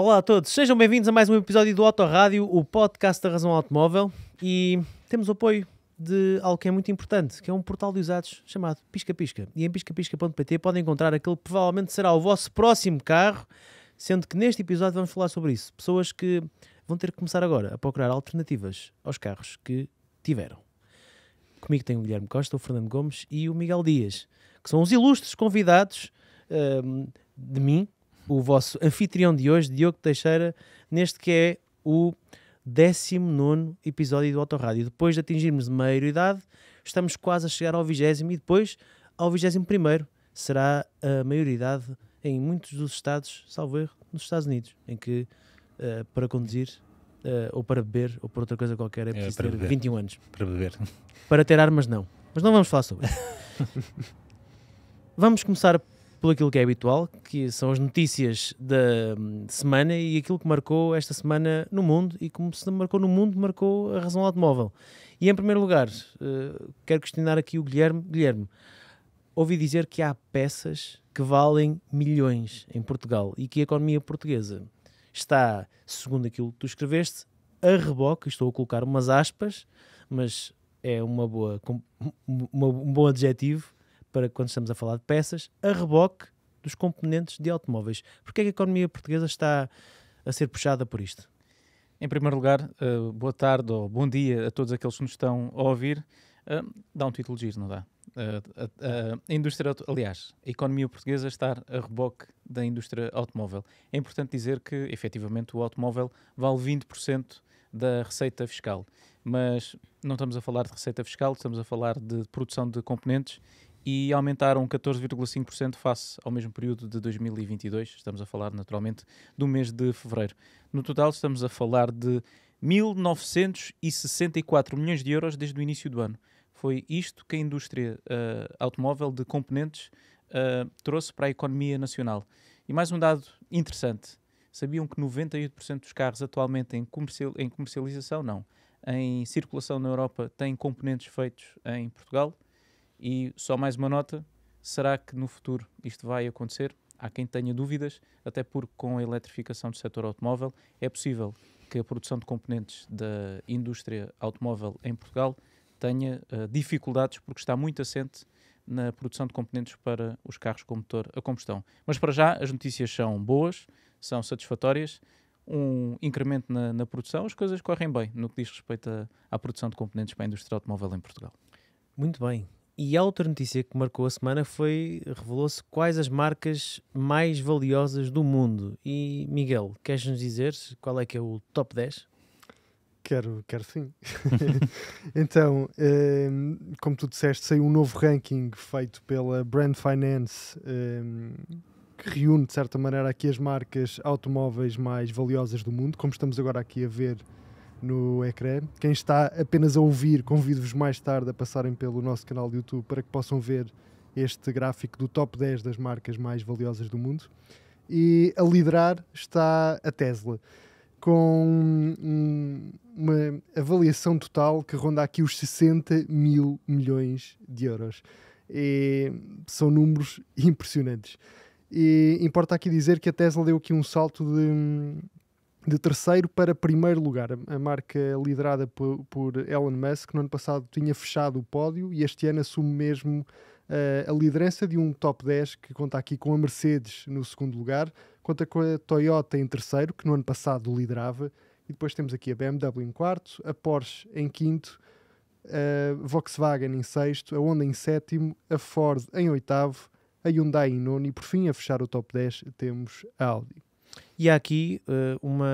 Olá a todos, sejam bem-vindos a mais um episódio do Autorádio, o podcast da Razão Automóvel. E temos o apoio de algo que é muito importante, que é um portal de usados chamado Pisca Pisca. E em piscapisca.pt podem encontrar aquele que provavelmente será o vosso próximo carro, sendo que neste episódio vamos falar sobre isso. Pessoas que vão ter que começar agora a procurar alternativas aos carros que tiveram. Comigo tem o Guilherme Costa, o Fernando Gomes e o Miguel Dias, que são os ilustres convidados um, ehm, de mim o vosso anfitrião de hoje, Diogo Teixeira, neste que é o 19 episódio do Autorádio. Depois de atingirmos de maioridade, estamos quase a chegar ao 20 e depois ao 21 será a maioridade em muitos dos estados, salvo erro, nos Estados Unidos, em que uh, para conduzir uh, ou para beber ou por outra coisa qualquer é, é preciso é, ter beber. 21 anos. Para beber. Para ter armas, não. Mas não vamos falar sobre isso. vamos começar por aquilo que é habitual, que são as notícias da semana e aquilo que marcou esta semana no mundo e como se marcou no mundo, marcou a razão automóvel. E em primeiro lugar, eh, quero questionar aqui o Guilherme. Guilherme, ouvi dizer que há peças que valem milhões em Portugal e que a economia portuguesa está, segundo aquilo que tu escreveste, a reboque, estou a colocar umas aspas, mas é uma boa, um bom adjetivo, para quando estamos a falar de peças, a reboque dos componentes de automóveis. Porquê é que a economia portuguesa está a ser puxada por isto? Em primeiro lugar, uh, boa tarde ou bom dia a todos aqueles que nos estão a ouvir. Uh, dá um título de giro, não dá? Uh, a indústria, aliás, a economia portuguesa está a reboque da indústria automóvel. É importante dizer que, efetivamente, o automóvel vale 20% da receita fiscal. Mas não estamos a falar de receita fiscal, estamos a falar de produção de componentes e aumentaram 14,5% face ao mesmo período de 2022. Estamos a falar, naturalmente, do mês de fevereiro. No total, estamos a falar de 1.964 milhões de euros desde o início do ano. Foi isto que a indústria uh, automóvel de componentes uh, trouxe para a economia nacional. E mais um dado interessante: sabiam que 98% dos carros atualmente em, comercial, em comercialização, não, em circulação na Europa, têm componentes feitos em Portugal? E só mais uma nota: será que no futuro isto vai acontecer? Há quem tenha dúvidas, até porque com a eletrificação do setor automóvel é possível que a produção de componentes da indústria automóvel em Portugal tenha uh, dificuldades porque está muito assente na produção de componentes para os carros com motor a combustão. Mas para já as notícias são boas, são satisfatórias, um incremento na, na produção, as coisas correm bem no que diz respeito à produção de componentes para a indústria automóvel em Portugal. Muito bem, e a outra notícia que marcou a semana foi, revelou-se quais as marcas mais valiosas do mundo. E Miguel, queres nos dizer qual é que é o top 10? Quero, quero sim. então, um, ehm, como tu disseste, saiu um novo ranking feito pela Brand Finance, um, ehm, que reúne, de certa maneira, aqui as marcas automóveis mais valiosas do mundo, como estamos agora aqui a ver no ecrã. Quem está apenas a ouvir, convido-vos mais tarde a passarem pelo nosso canal de YouTube para que possam ver este gráfico do top 10 das marcas mais valiosas do mundo. E a liderar está a Tesla, com uma avaliação total que ronda aqui os 60 mil milhões de euros. E são números impressionantes. E importa aqui dizer que a Tesla deu aqui um salto de hum, de terceiro para primeiro lugar. A marca liderada por, por, Elon Musk no ano passado tinha fechado o pódio e este ano assume mesmo uh, a liderança de um top 10 que conta aqui com a Mercedes no segundo lugar, conta com a Toyota em terceiro, que no ano passado liderava, e depois temos aqui a BMW em quarto, a Porsche em quinto, a Volkswagen em sexto, a Honda em sétimo, a Ford em oitavo, a Hyundai em nono e por fim a fechar o top 10 temos a Audi. E há aqui uh, uma,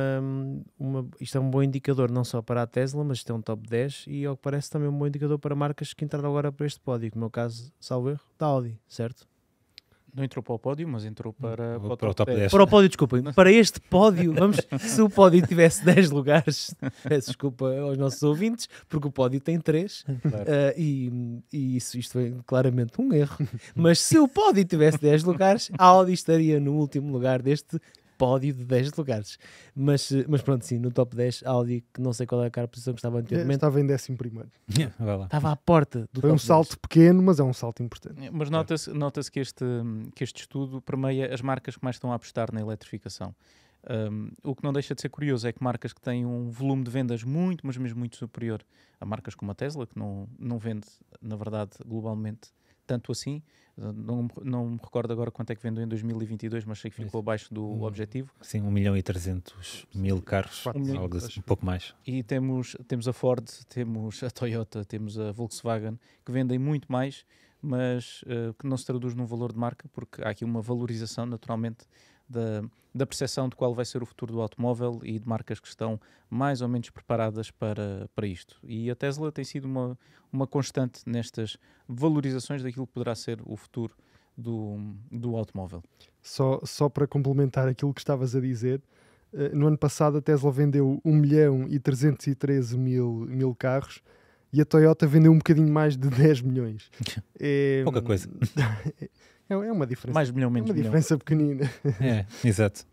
uma. Isto é um bom indicador, não só para a Tesla, mas isto é um top 10 e, ao que parece, também é um bom indicador para marcas que entraram agora para este pódio. No meu é caso, salvo erro, da Audi, certo? Não entrou para o pódio, mas entrou para, para, para o top 10. 10. Para o pódio, desculpem. Para este pódio, vamos, se o pódio tivesse 10 lugares, peço desculpa aos nossos ouvintes, porque o pódio tem 3 claro. uh, e, e, isso, isto é claramente um erro. Mas se o pódio tivesse 10 lugares, a Audi estaria no último lugar deste pódio de 10 lugares. Mas, eh, mas pronto, sim, no top 10, Audi, que não sei qual é a posição que estava anteriormente. Estava em 11 primeiro. estava à porta do Foi um salto 10. pequeno, mas é um salto importante. Mas nota-se nota que, este, que este estudo permeia as marcas que mais estão a apostar na eletrificação. Um, o que não deixa de ser curioso é que marcas que têm um volume de vendas muito, mas mesmo muito superior a marcas como a Tesla, que não, não vende, na verdade, globalmente tanto assim. Eh, não, não me recordo agora quanto é que vendeu em 2022, mas sei que ficou abaixo do um, objetivo. Sim, 1 milhão e 300 mil carros, 4, um, milhão, assim, um pouco mais. E temos, temos a Ford, temos a Toyota, temos a Volkswagen, que vendem muito mais, mas uh, que não se traduz num valor de marca, porque há aqui uma valorização naturalmente da, da percepção de qual vai ser o futuro do automóvel e de marcas que estão mais ou menos preparadas para, para isto. E a Tesla tem sido uma, uma constante nestas valorizações daquilo que poderá ser o futuro do, do automóvel. Só, só para complementar aquilo que estavas a dizer, eh, no ano passado a Tesla vendeu 1 milhão e 313 mil, mil carros e a Toyota vendeu um bocadinho mais de 10 milhões. É, Pouca coisa. É, é uma diferença. Mais milhão, menos é uma milhão. diferença pequenina. É, exato.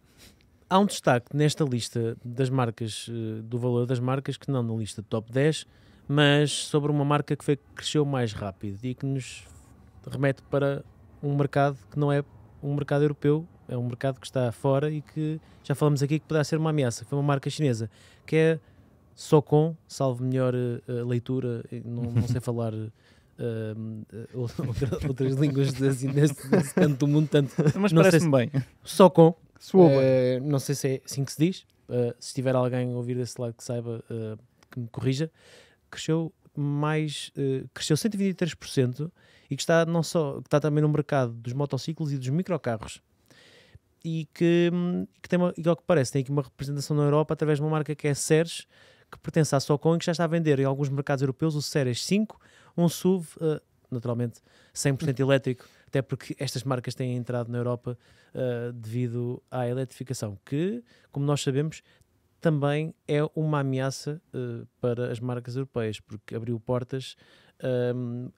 Há um destaque nesta lista das marcas, eh, do valor das marcas, que não na lista top 10, mas sobre uma marca que foi, cresceu mais rápido e que nos remete para um mercado que não é um mercado europeu, é um mercado que está fora e que já falamos aqui que poderá ser uma ameaça. Foi uma marca chinesa, que é Socon, salvo melhor uh, leitura, não, não sei falar ah, outra, outras línguas assim, nesse, canto do mundo. Tanto, Mas parece-me bem. Só com. uh, Não sei se é assim que se diz. Uh, se tiver alguém a ouvir desse lado que saiba, uh, que me corrija. Cresceu mais. Uh, cresceu 123% e que está, não só, que está também no mercado dos motociclos e dos microcarros e que, hum, que tem uma, ao que parece tem aqui uma representação na Europa através de uma marca que é Seres, que pertence à Socon e que já está a vender em alguns mercados europeus o Seres 5 um SUV, uh, naturalmente, 100% elétrico, até porque estas marcas têm entrado na Europa uh, devido à eletrificação, que, como nós sabemos, também é uma ameaça uh, para as marcas europeias, porque abriu portas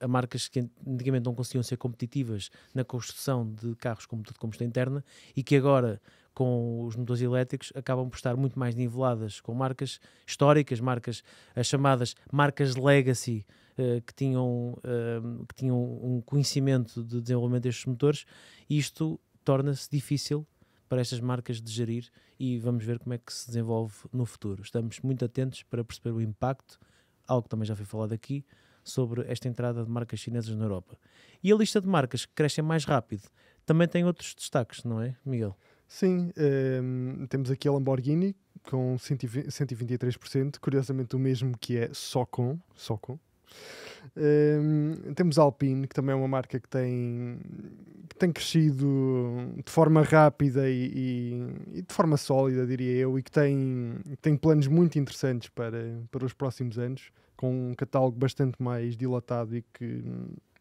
a marcas que antigamente não conseguiam ser competitivas na construção de carros com motor de combustão interna e que agora, com os motores elétricos, acabam por estar muito mais niveladas com marcas históricas, marcas as chamadas marcas legacy, eh, que tinham, eh, que tinham um conhecimento de desenvolvimento destes motores, isto torna-se difícil para estas marcas de gerir e vamos ver como é que se desenvolve no futuro. Estamos muito atentos para perceber o impacto, algo que também já foi falado aqui, sobre esta entrada de marcas chinesas na Europa. E a lista de marcas que crescem mais rápido também tem outros destaques, não é, Miguel? Sim, um, ehm, temos aqui a Lamborghini com 123%, curiosamente o mesmo que é Socon, Socon um, ehm, temos Alpine, que também é uma marca que tem, que tem crescido de forma rápida e, e, e de forma sólida, diria eu, e que tem, tem planos muito interessantes para, para os próximos anos, com um catálogo bastante mais dilatado e que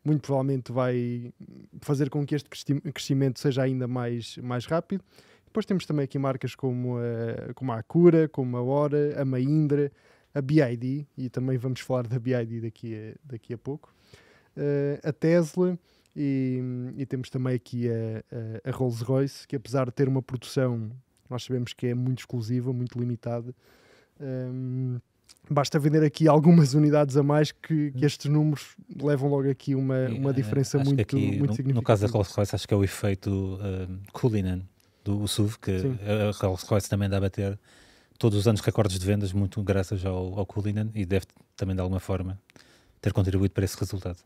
muito provavelmente vai fazer com que este crescimento seja ainda mais, mais rápido. Depois temos também aqui marcas como a, como a Acura, como a Hora, a Maindra a BID, e também vamos falar da BID daqui a, daqui a pouco, uh, a Tesla e, e, temos também aqui a, a, a Rolls Royce, que apesar de ter uma produção, nós sabemos que é muito exclusiva, muito limitada. Um, ehm, basta vender aqui algumas unidades a mais que, que estes números levam logo aqui uma, uma eh, diferença acho muito, aqui, muito no, significativa. No caso da Rolls Royce, acho que é o efeito uh, Cullinan do SUV, que Sim. a Rolls Royce também dá a bater todos os anos recordes de vendas, muito graças ao, ao Cullinan e deve também de alguma forma ter contribuído para esse resultado.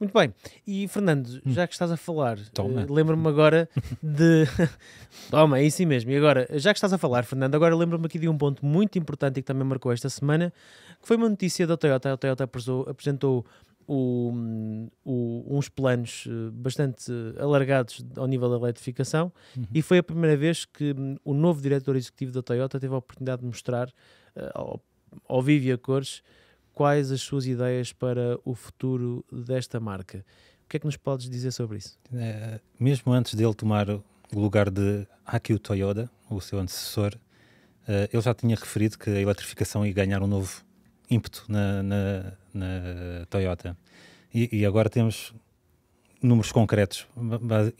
Muito bem. E Fernando, hum. já que estás a falar, uh, lembro-me agora de. Toma, é isso mesmo. E agora, já que estás a falar, Fernando, agora lembro-me aqui de um ponto muito importante e que também marcou esta semana, que foi uma notícia da Toyota. A Toyota apresentou o, o, uns planos eh, bastante alargados ao nível da eletrificação uhum. e foi a primeira vez que hum, o novo diretor executivo da Toyota teve a oportunidade de mostrar eh, ao, ao vivo e a cores quais as suas ideias para o futuro desta marca. O que é que nos podes dizer sobre isso? É, mesmo antes dele tomar o lugar de Akio Toyota, o seu antecessor, ele já tinha referido que a eletrificação ia ganhar um novo ímpeto na, na, na Toyota. E, e, agora temos números concretos.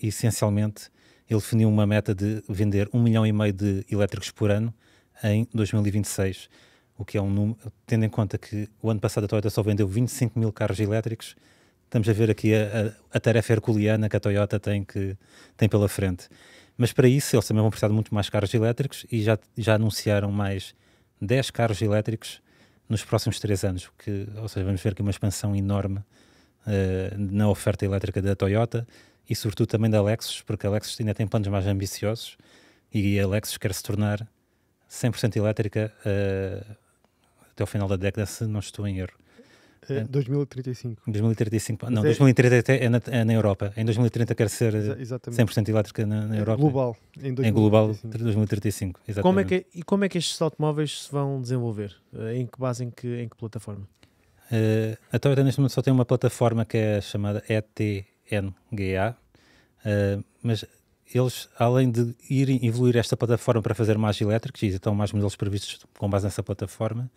Essencialmente, ele definiu uma meta de vender um milhão e meio de elétricos por ano em 2026, o que é um número, tendo em conta que o ano passado a Toyota só vendeu 25 mil carros elétricos, estamos a ver aqui a, a, a tarefa herculeana que a Toyota tem, que, tem pela frente. Mas para isso eles também vão precisar de muito mais carros elétricos e já, já anunciaram mais 10 carros elétricos nos próximos três anos, que, ou seja, vamos ver aqui é uma expansão enorme uh, na oferta elétrica da Toyota e sobretudo também da Lexus, porque a Lexus ainda tem planos mais ambiciosos e a Lexus quer se tornar 100% elétrica uh, até o final da década, se não estou em erro. 2035. Eh, 2035. Não, é... 2030 é, é na, é na, Europa. Em 2030 quer ser eh, exatamente. 100% elétrica na, na é Europa. Global. Em, 2035. em global, 2035. Exatamente. Como é que, é, e como é que estes automóveis se vão desenvolver? Eh, em que base, em que, em que plataforma? Uh, a Toyota neste momento só tem uma plataforma que é chamada ETNGA, uh, mas eles, além de irem evoluir esta plataforma para fazer mais elétricos, e estão mais modelos previstos com base nessa plataforma,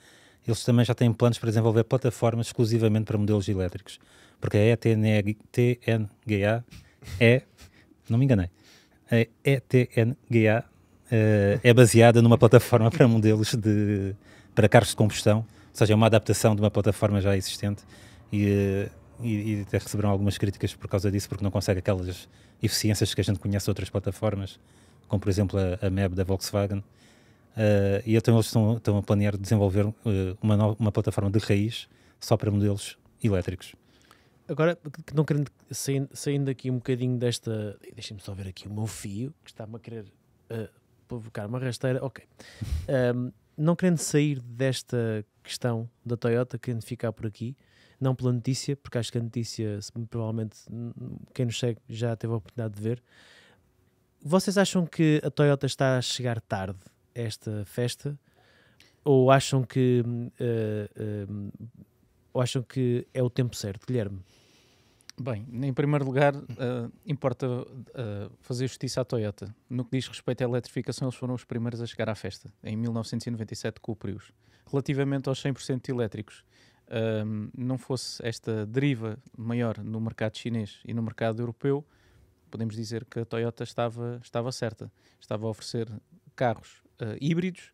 eles também já têm planos para desenvolver plataformas exclusivamente para modelos elétricos. Porque a ETNGA é, não me enganei, a ETNGA uh, eh, é baseada numa plataforma para modelos de, para carros de combustão, ou seja, é uma adaptação de uma plataforma já existente e, eh, e, e até receberam algumas críticas por causa disso, porque não consegue aquelas eficiências que a gente conhece de outras plataformas, como por exemplo a, a MEB da Volkswagen, Uh, e então eles estão, estão a planear desenvolver uh, uma, nova, uma plataforma de raiz só para modelos elétricos. Agora, não querendo, saindo, saindo aqui um bocadinho desta. Deixem-me só ver aqui o meu fio, que está-me a querer uh, provocar uma rasteira. Ok. Um, ehm, não querendo sair desta questão da Toyota, querendo ficar por aqui, não pela notícia, porque acho que a notícia, provavelmente, quem nos segue já teve a oportunidade de ver. Vocês acham que a Toyota está a chegar tarde esta festa? Ou acham que uh, uh, ou acham que é o tempo certo, Guilherme? Bem, em primeiro lugar, uh, importa uh, fazer justiça à Toyota. No que diz respeito à eletrificação, eles foram os primeiros a chegar à festa, em 1997 com o Relativamente aos 100% elétricos, uh, não fosse esta deriva maior no mercado chinês e no mercado europeu, podemos dizer que a Toyota estava, estava certa. Estava a oferecer carros uh, híbridos,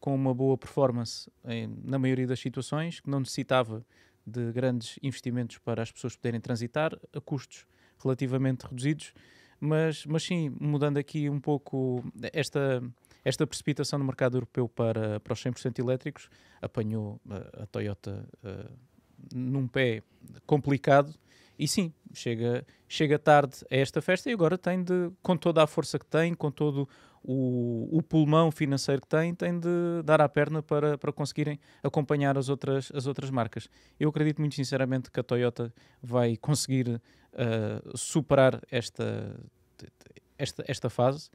com uma boa performance em, na maioria das situações, que não necessitava de grandes investimentos para as pessoas poderem transitar, a custos relativamente reduzidos, mas, mas sim, mudando aqui um pouco esta, esta precipitação do mercado europeu para, para os 100% elétricos, apanhou a, eh, a Toyota uh, num pé complicado e sim, chega, chega tarde a esta festa e agora tem de, com toda a força que tem, com todo o, o pulmão financeiro que tem, tem de dar à perna para, para conseguirem acompanhar as outras, as outras marcas. Eu acredito muito sinceramente que a Toyota vai conseguir uh, superar esta, esta, esta fase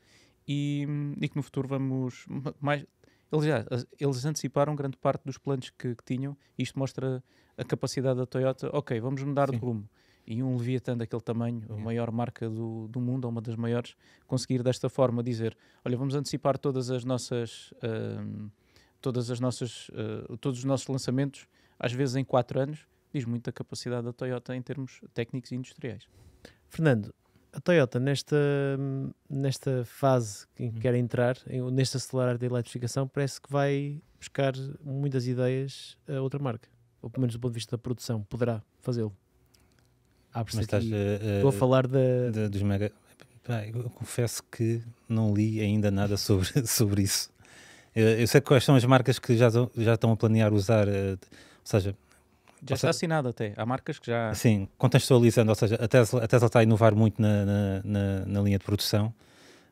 e, e que no futuro vamos mais, eles, já, eles anteciparam grande parte dos planos que, que, tinham. Isto mostra a capacidade da Toyota. Ok, vamos mudar Sim. de rumo e um Leviatã daquele tamanho, a maior marca do, do mundo, ou uma das maiores, conseguir desta forma dizer: olha, vamos antecipar todas as nossas, uh, todas as nossas, uh, todos os nossos lançamentos, às vezes em 4 anos, diz muito da capacidade da Toyota em termos técnicos e industriais. Fernando, a Toyota, nesta, nesta fase em que hum. quer entrar, neste acelerar da eletrificação, parece que vai buscar muitas ideias a outra marca, ou pelo menos do ponto de vista da produção, poderá fazê-lo. Abre-se ah, é aqui. Eh, eh, estou a falar da... De, dos mega... eu confesso que não li ainda nada sobre, sobre isso. Eu, eu sei quais são as marcas que já, já estão a planear usar, eh, ou seja, já está assinado até. Há marcas que já. Sim, contextualizando, ou seja, a Tesla, a Tesla está a inovar muito na, na, na, na linha de produção,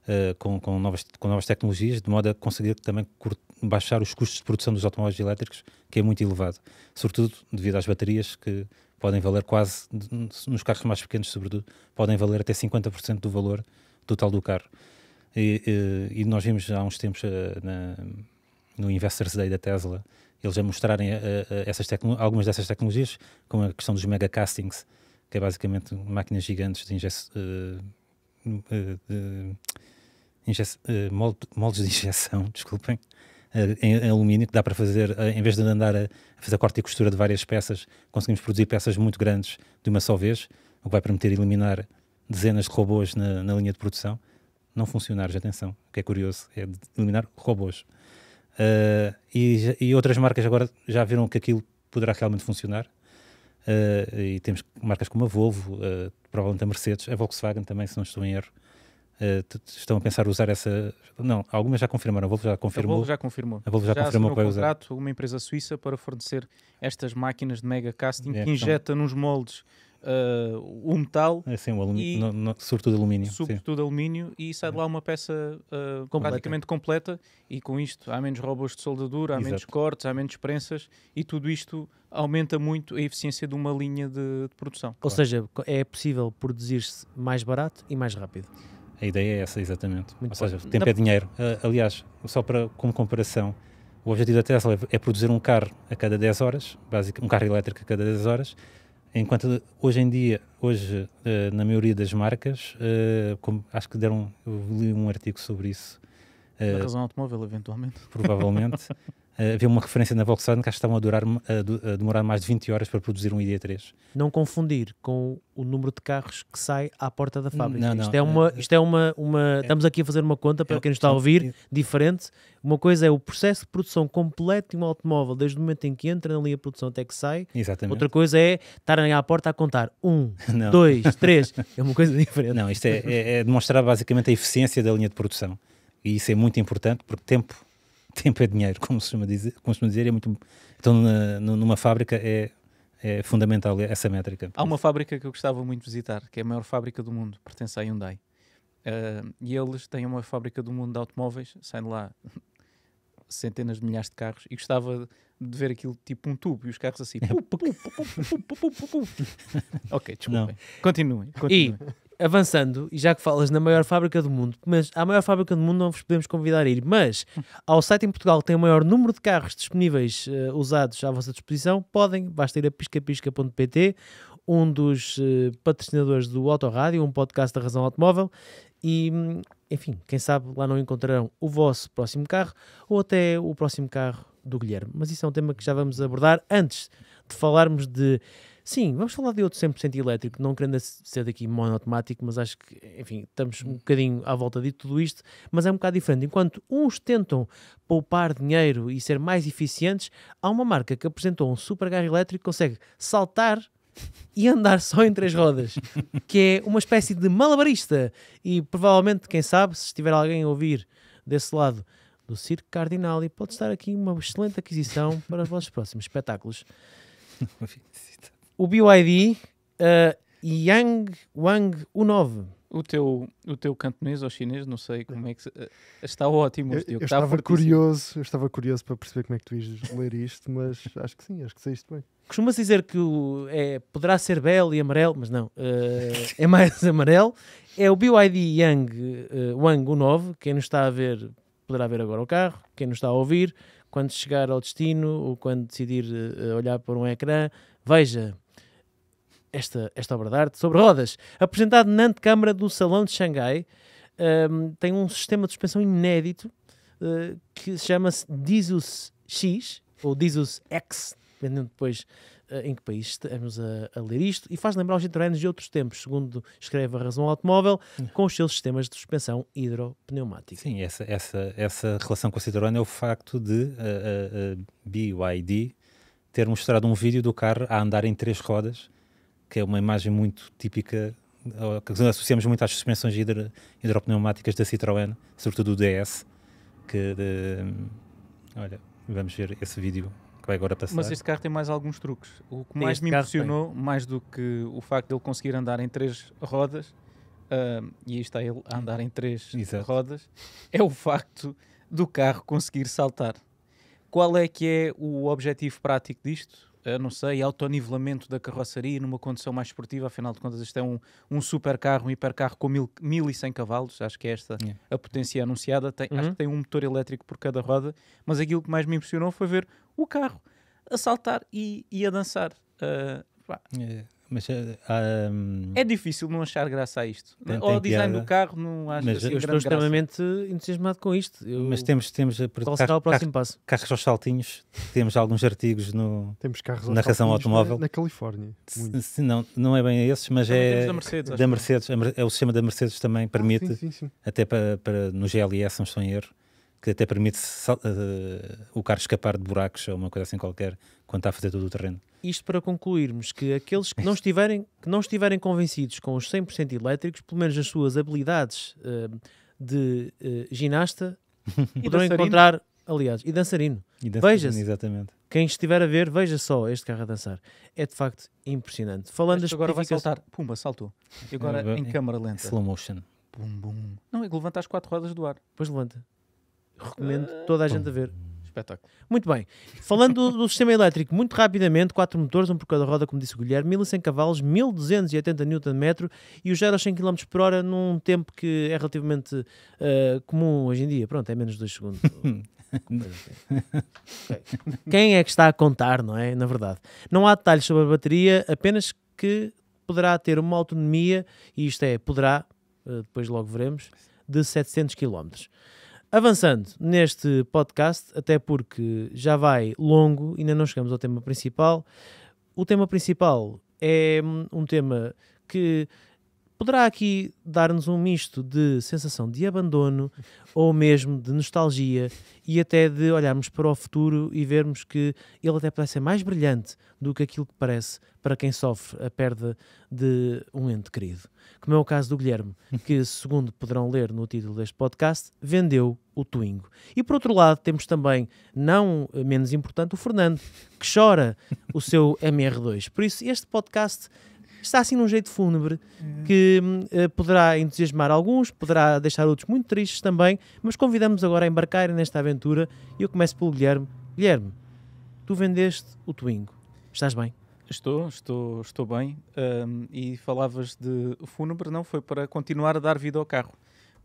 uh, com, com, novas, com novas tecnologias, de modo a conseguir também baixar os custos de produção dos automóveis elétricos, que é muito elevado, sobretudo devido às baterias que podem valer quase, nos carros mais pequenos sobretudo, podem valer até 50% do valor total do carro. E, e, e nós vimos há uns tempos eh, na, no Investors Day da Tesla, eles a mostrarem a, eh, a, eh, essas algumas dessas tecnologias, como a questão dos mega castings, que é basicamente máquinas gigantes de injeção. Uh, uh, uh, moldes de injeção, desculpem, eh, em, em, alumínio, que dá para fazer, eh, em vez de andar a, fazer corte e costura de várias peças, conseguimos produzir peças muito grandes de uma só vez, o que vai permitir eliminar dezenas de robôs na, na linha de produção. Não funcionários, atenção, o que é curioso, é eliminar robôs. Uh, e, e, outras marcas agora já viram que aquilo poderá realmente funcionar. Uh, e temos marcas como a Volvo, uh, provavelmente a Mercedes, a Volkswagen também, se não estou em erro, Uh, estão a pensar usar essa. Não, algumas já confirmaram. A Volvo já confirmou. A Volvo já confirmou. A Volvo já, já confirmou para um usar. contrato uma empresa suíça para fornecer estas máquinas de mega casting é, que então. injeta então... nos moldes uh, o metal. É, sim, o alumínio, e, no, no, sobretudo alumínio. Sobretudo sim. alumínio e sai de lá uma peça uh, completa. praticamente completa. E com isto há menos robôs de soldadura, há Exato. menos cortes, há menos prensas e tudo isto aumenta muito a eficiência de uma linha de, de produção. Ou seja, é possível produzir-se mais barato e mais rápido. A ideia é essa, exatamente. Muito Ou seja, bom. tempo é dinheiro. Uh, aliás, só para como comparação, o objetivo da Tesla é, é produzir um carro a cada 10 horas, basic, um carro elétrico a cada 10 horas, enquanto hoje em dia, hoje, uh, na maioria das marcas, uh, como, acho que deram, eu li um artigo sobre isso. Uh, na razão automóvel, eventualmente. Provavelmente. Eh, havia uma referência na Volkswagen que acho estavam a, durar, a, eh, eh, demorar mais de 20 horas para produzir um IDEA 3 Não confundir com o número de carros que sai à porta da hum, fábrica. Não, não, isto é, uma, isto é uma, uma é- Estamos aqui a fazer uma conta para é, quem nos está a ouvir, diferente. Uma coisa é o processo de produção completo de um automóvel, desde o momento em que entra na linha de produção até que sai. Exatamente. Outra coisa é estarem à porta a contar um, não. dois, três. É uma coisa diferente. Não, isto é, é, é demonstrar basicamente a eficiência da linha de produção. E isso é muito importante porque tempo tempo é dinheiro, como se costuma dizer, como se dizer é muito. Então, na, numa fábrica é, é fundamental essa métrica. Há uma fábrica que eu gostava muito de visitar, que é a maior fábrica do mundo, pertence à Hyundai. Uh, e eles têm uma fábrica do mundo de automóveis, saem lá centenas de milhares de carros e gostava de ver aquilo tipo um tubo e os carros assim. ok, desculpem. Continuem, E avançando, e já que falas na maior fábrica do mundo, mas à maior fábrica do mundo não vos podemos convidar a ir, mas ao site em Portugal que tem o maior número de carros disponíveis uh, usados à vossa disposição, podem, basta ir a piscapisca.pt, um dos uh, patrocinadores do Autorádio, um podcast da Razão Automóvel, e enfim, quem sabe lá não encontrarão o vosso próximo carro ou até o próximo carro do Guilherme. Mas isso é um tema que já vamos abordar antes de falarmos de Sim, vamos falar de outro 100% elétrico, não querendo ser daqui monotemático, mas acho que, enfim, estamos um hum. bocadinho à volta de tudo isto, mas é um bocado diferente. Enquanto uns tentam poupar dinheiro e ser mais eficientes, há uma marca que apresentou um super carro elétrico que consegue saltar e andar só em três rodas, que é uma espécie de malabarista. E provavelmente, quem sabe, se estiver alguém a ouvir desse lado do Circo Cardinal, e pode estar aqui uma excelente aquisição para os vossos próximos espetáculos. o BYD uh, eh, Yang Wang U9. O teu, o teu cantonês ou chinês, não sei como é que. Se, uh, está ótimo. Eu, eu estava curioso, eu estava curioso para perceber como é que tu ias ler isto, mas acho que sim, acho que saíste bem. Costuma-se dizer que o, é, poderá ser belo e amarelo, mas não, uh, é mais amarelo. É o BYD Yang uh, Wang U9. Quem nos está a ver poderá ver agora o carro, quem nos está a ouvir, quando chegar ao destino ou quando decidir olhar para um ecrã, veja esta, esta obra de arte sobre rodas, apresentada na antecâmara do Salão de Xangai, um, ehm, tem um sistema de suspensão inédito uh, que chama-se Dizus X ou Dizus X, dependendo depois uh, em que país estamos a, a, ler isto, e faz lembrar os Citroën de outros tempos, segundo escreve a Razão Automóvel, com os seus sistemas de suspensão hidropneumática. Sim, essa, essa, essa relação com a Citroën é o facto de uh, eh, BYD ter mostrado um vídeo do carro a andar em três rodas que é uma imagem muito típica, que associamos muito às suspensões hidro, hidropneumáticas da Citroën, sobretudo o DS, que, de, olha, vamos ver esse vídeo que vai agora passar. Mas este carro tem mais alguns truques. O que mais me impressionou, tem. mais do que o facto de ele conseguir andar em três rodas, uh, e aí está ele a andar em três Exato. rodas, é o facto do carro conseguir saltar. Qual é que é o objetivo prático disto? Eh, não sei, autonivelamento da carroçaria numa condição mais esportiva, afinal de contas isto é um, um super carro, um hipercarro com mil, 1100 cavalos, acho que é esta yeah. a potência anunciada, tem, uhum. acho que tem um motor elétrico por cada roda, mas aquilo que mais me impressionou foi ver o carro a saltar e, e a dançar. Uh, mas, eh, ah, é difícil não achar graça a isto. Ou o design piada, do carro não acho mas, assim Eu estou extremamente graça. entusiasmado com isto. Eu, mas temos, temos eh, qual será o próximo carro, passo? Carros aos saltinhos, temos alguns artigos no, temos carros na razão automóvel. Na, na Califórnia. Se, não, não é bem esses, mas é da Mercedes, da Mercedes. É o sistema da Mercedes também ah, permite, ah, sim, sim, sim. até para, para no GLS, não estou em erro que até permite uh, o carro escapar de buracos ou uma coisa assim qualquer quando está a fazer todo o terreno. Isto para concluirmos que aqueles que não estiverem, que não estiverem convencidos com os 100% elétricos, pelo menos nas suas habilidades uh, de uh, ginasta, poderão encontrar, aliás, e dançarino. E dançarino exatamente. Quem estiver a ver, veja só este carro a dançar. É de facto impressionante. Falando este agora especificações... vai saltar. Pumba, saltou. E agora em câmara lenta. Slow motion. Bum, bum. Não, ele levanta as quatro rodas do ar. Depois levanta. Recomendo ah. toda a gente a ver. Espetáculo. Muito bem. Falando do, do, sistema elétrico, muito rapidamente, quatro motores, um por cada roda, como disse o Guilherme, 1100 cavalos, 1280 Nm e os a 100 km por hora num tempo que é relativamente uh, comum hoje em dia. Pronto, é menos de 2 segundos. Quem é que está a contar, não é? Na verdade. Não há detalhes sobre a bateria, apenas que poderá ter uma autonomia, e isto é, poderá, ah, depois logo veremos, de 700 km. Avançando neste podcast, até porque já vai longo, ainda não chegamos ao tema principal. O tema principal é hum, um tema que poderá aqui dar-nos um misto de sensação de abandono ou mesmo de nostalgia e até de olharmos para o futuro e vermos que ele até pode ser mais brilhante do que aquilo que parece para quem sofre a perda de um ente querido. Como é o caso do Guilherme, que, segundo poderão ler no título deste podcast, vendeu o Twingo. E por outro lado, temos também, não menos importante, o Fernando, que chora o seu MR2. Por isso, este podcast está assim num jeito fúnebre uhum. que uh, poderá entusiasmar alguns, poderá deixar outros muito tristes também, mas convidamos agora a embarcar nesta aventura e eu começo pelo Guilherme. Guilherme, tu vendeste o Twingo, estás bem? Estou, estou, estou bem. Um, e falavas de fúnebre, não? Foi para continuar a dar vida ao carro,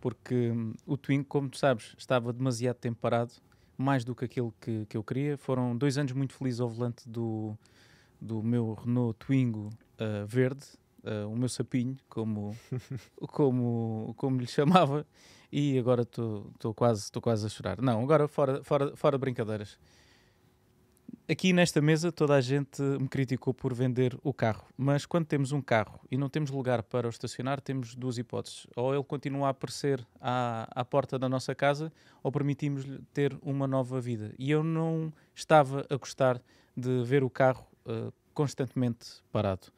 porque um, o Twingo, como tu sabes, estava demasiado tempo parado, mais do que aquilo que, que eu queria. Foram dois anos muito felizes ao volante do, do meu Renault Twingo eh, verde, uh, o meu sapinho, como, como, como lhe chamava, e agora estou quase, quase a chorar. Não, agora fora, fora, fora de brincadeiras. Aqui nesta mesa toda a gente me criticou por vender o carro, mas quando temos um carro e não temos lugar para o estacionar, temos duas hipóteses. Ou ele continua a aparecer à, à porta da nossa casa, ou permitimos-lhe ter uma nova vida. E eu não estava a gostar de ver o carro uh, constantemente parado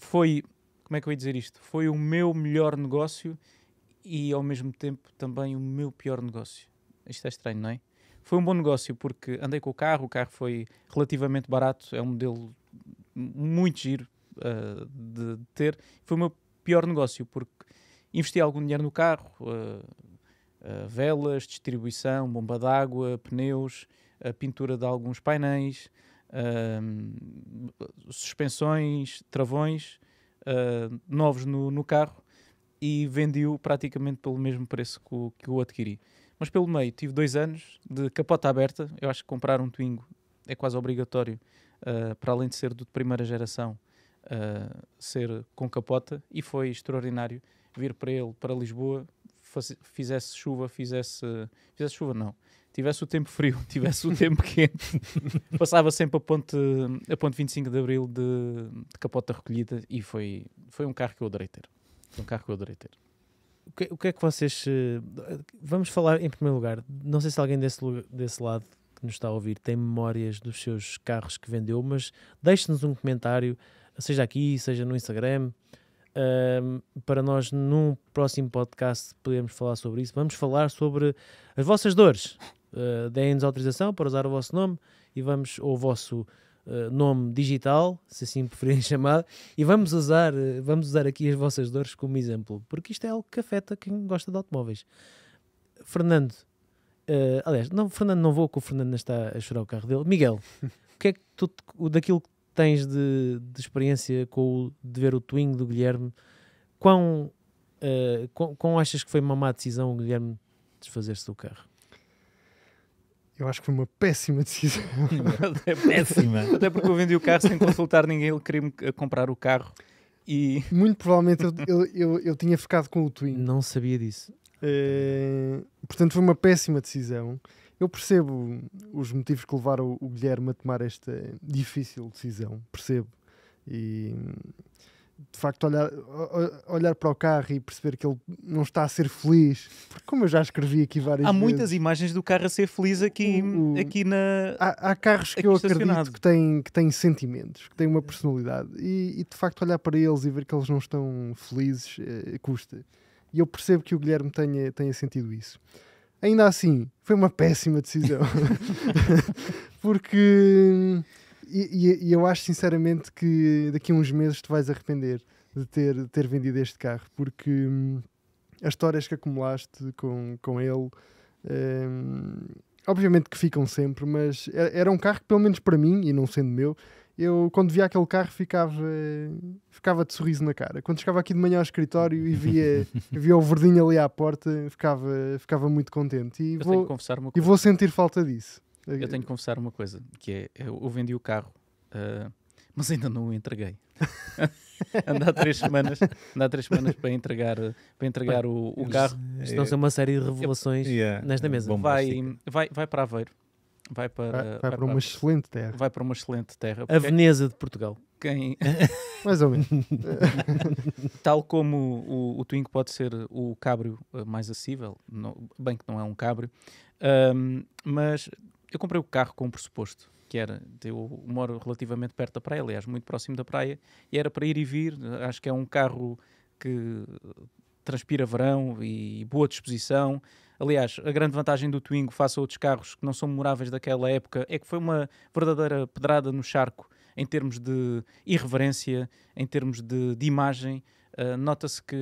foi, como é que eu ia dizer isto? Foi o meu melhor negócio e ao mesmo tempo também o meu pior negócio. Isto é estranho, não é? Foi um bom negócio porque andei com o carro, o carro foi relativamente barato, é um modelo muito giro uh, ah, de, de, ter. Foi o meu pior negócio porque investi algum dinheiro no carro, uh, uh, velas, distribuição, bomba d'água, pneus, a pintura de alguns painéis, suspensões, travões uh, novos no, no, carro e vendi-o praticamente pelo mesmo preço que o, que o adquiri. Mas pelo meio tive dois anos de capota aberta. Eu acho que comprar um Twingo é quase obrigatório, uh, para além de ser do de primeira geração, ah, ser com capota e foi extraordinário vir para ele, para Lisboa, fizesse chuva, fizesse, fizesse chuva não, tivesse o tempo frio, tivesse o tempo quente, passava sempre a ponte, a ponte 25 de Abril de, de capota recolhida e foi, foi um carro que eu adorei ter. Foi um carro que eu adorei ter. O que, o que é que vocês. Eh, vamos falar em primeiro lugar. Não sei se alguém desse, desse lado que nos está a ouvir tem memórias dos seus carros que vendeu, mas deixe-nos um comentário, seja aqui, seja no Instagram, para nós num próximo podcast podermos falar sobre isso. Vamos falar sobre as vossas dores. Eh, deem-nos autorização para usar o vosso nome e vamos, ou o vosso uh, nome digital, se assim preferirem chamar, e vamos usar, uh, vamos usar aqui as vossas dores como exemplo, porque isto é algo que afeta quem gosta de automóveis. Fernando, uh, aliás, não, Fernando não vou, com o Fernando está a chorar o carro dele. Miguel, o que é que tu, daquilo que tens de, de experiência com o, de ver o Twingo do Guilherme, quão, uh, quão, quão achas que foi uma má decisão o Guilherme desfazer-se do carro? Eu acho que foi uma péssima decisão. é péssima. Até porque eu vendi o carro sem consultar ninguém, ele queria-me comprar o carro. E... Muito provavelmente eu, eu, eu, eu, tinha ficado com o Twin. Não sabia disso. É, portanto, foi uma péssima decisão. Eu percebo os motivos que levaram o Guilherme a tomar esta difícil decisão, percebo. E de facto olhar, olhar para o carro e perceber que ele não está a ser feliz. Porque como eu já escrevi aqui várias Há vezes, muitas imagens do carro a ser feliz aqui, aqui na. Há, há carros que eu acredito que têm, que têm sentimentos, que têm uma é. personalidade. E, e, de facto olhar para eles e ver que eles não estão felizes eh, custa. E eu percebo que o Guilherme tenha, tenha sentido isso. Ainda assim, foi uma péssima decisão. Porque hum, e, e, eu acho sinceramente que daqui a uns meses te vais arrepender de ter, de ter vendido este carro, porque hum, as histórias que acumulaste com, com ele, hum, obviamente que ficam sempre, mas era um carro que, pelo menos para mim, e não sendo meu, eu quando via aquele carro ficava, ficava de sorriso na cara. Quando chegava aqui de manhã ao escritório e via, via o verdinho ali à porta, ficava, ficava muito contente. E, eu vou, e vou sentir falta disso. Eu tenho que confessar uma coisa, que é, eu vendi o carro, uh, mas ainda não o entreguei. andar três semanas, andar três semanas para entregar, para entregar o, o, carro. Isto não é uma série de revelações eu, yeah, nesta é mesa. Bom, vai, vai, vai para Aveiro. Vai para, vai, vai, vai para, para, uma excelente terra. Vai para uma excelente terra. A Veneza de Portugal. Quem... mais ou menos. Tal como o, o Twingo pode ser o cabrio ah, mais acessível, bem que não é um cabrio, um, ah, mas eu comprei o carro com um pressuposto que era, eu moro relativamente perto da praia, aliás, muito próximo da praia, e era para ir e vir, acho que é um carro que transpira verão e boa disposição. Aliás, a grande vantagem do Twingo face a outros carros que não são memoráveis daquela época é que foi uma verdadeira pedrada no charco em termos de irreverência, em termos de, de imagem. Uh, Nota-se que,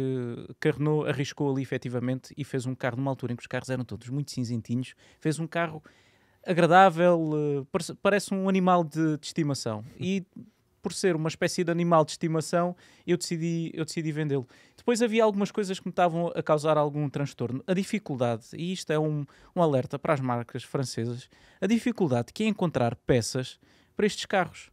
que Renault arriscou ali efetivamente e fez um carro numa altura em que os carros eram todos muito cinzentinhos, fez um carro agradável, eh, parece um animal de, de estimação. E por ser uma espécie de animal de estimação, eu decidi, eu decidi vendê-lo. Depois havia algumas coisas que me estavam a causar algum transtorno. A dificuldade, e isto é um, um alerta para as marcas francesas, a dificuldade que é encontrar peças para estes carros.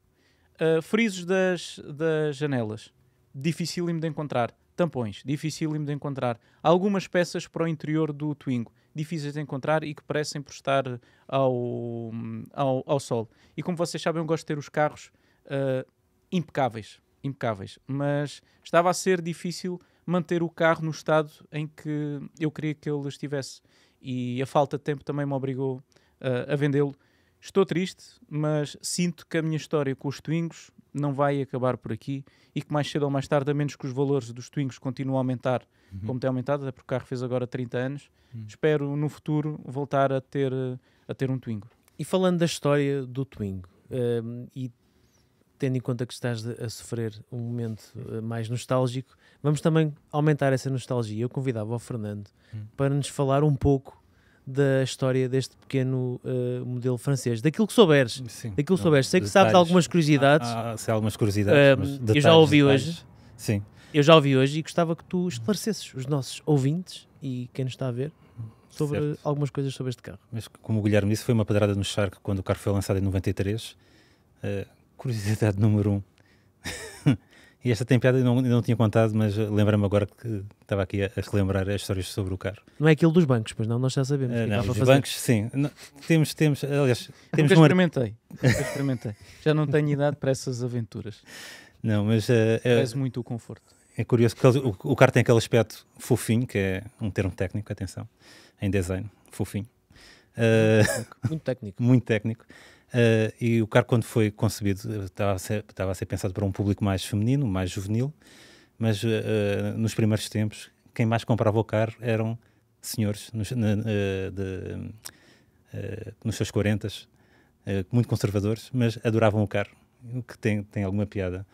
Uh, frisos das, das janelas, dificílimo de encontrar. Tampões, dificílimo de encontrar. Algumas peças para o interior do Twingo, difíceis de encontrar e que parecem prestar ao, ao, ao sol. E como vocês sabem, eu gosto de ter os carros uh, impecáveis, impecáveis, mas estava a ser difícil manter o carro no estado em que eu queria que ele estivesse. E a falta de tempo também me obrigou uh, a vendê-lo. Estou triste, mas sinto que a minha história com os Twingos não vai acabar por aqui e que mais cedo ou mais tarde, a menos que os valores dos Twingos continuem a aumentar, uhum. como tem aumentado, até porque o carro fez agora 30 anos, uhum. espero no futuro voltar a ter, a ter um Twingo. E falando da história do Twingo, hum, e tendo em conta que estás a sofrer um momento eh, mais nostálgico, vamos também aumentar essa nostalgia. Eu convidava o Fernando hum. para nos falar um pouco da história deste pequeno uh, modelo francês. Daquilo que souberes, Sim, daquilo que souberes. Sei detalhes, que sabes algumas curiosidades. Há, ah, há ah, algumas curiosidades. Uh, eh, detalhes, eu já ouvi detalhes. hoje. Sim. Eu já ouvi hoje e gostava que tu esclarecesses os nossos ouvintes e quem nos está a ver sobre certo. algumas coisas sobre este carro. Mas como o Guilherme disse, foi uma pedrada no charco quando o carro foi lançado em 93. Uh, eh, curiosidade número 1. Um e esta tem piada, eu não, eu não tinha contado, mas eh, lembra-me agora que estava aqui a, relembrar as histórias sobre o carro. Não é aquilo dos bancos, pois não? Nós já sabemos. Uh, não, os fazer. bancos, sim. Não, temos, temos, aliás... Temos nunca experimentei, nunca experimentei. Já não tenho idade para essas aventuras. Não, mas... Uh, Pese muito o conforto. É curioso, porque o, o carro tem aquele aspecto fofinho, que é um termo técnico, atenção, em design, fofinho. Uh, muito técnico. muito técnico. Uh, e o carro quando foi concebido, estava a, ser, estava a ser pensado para um público mais feminino, mais juvenil, mas uh, nos primeiros tempos, quem mais comprava o carro eram senhores nos, na, de, nos seus 40, muito conservadores, mas adoravam o carro, o que tem, tem alguma piada.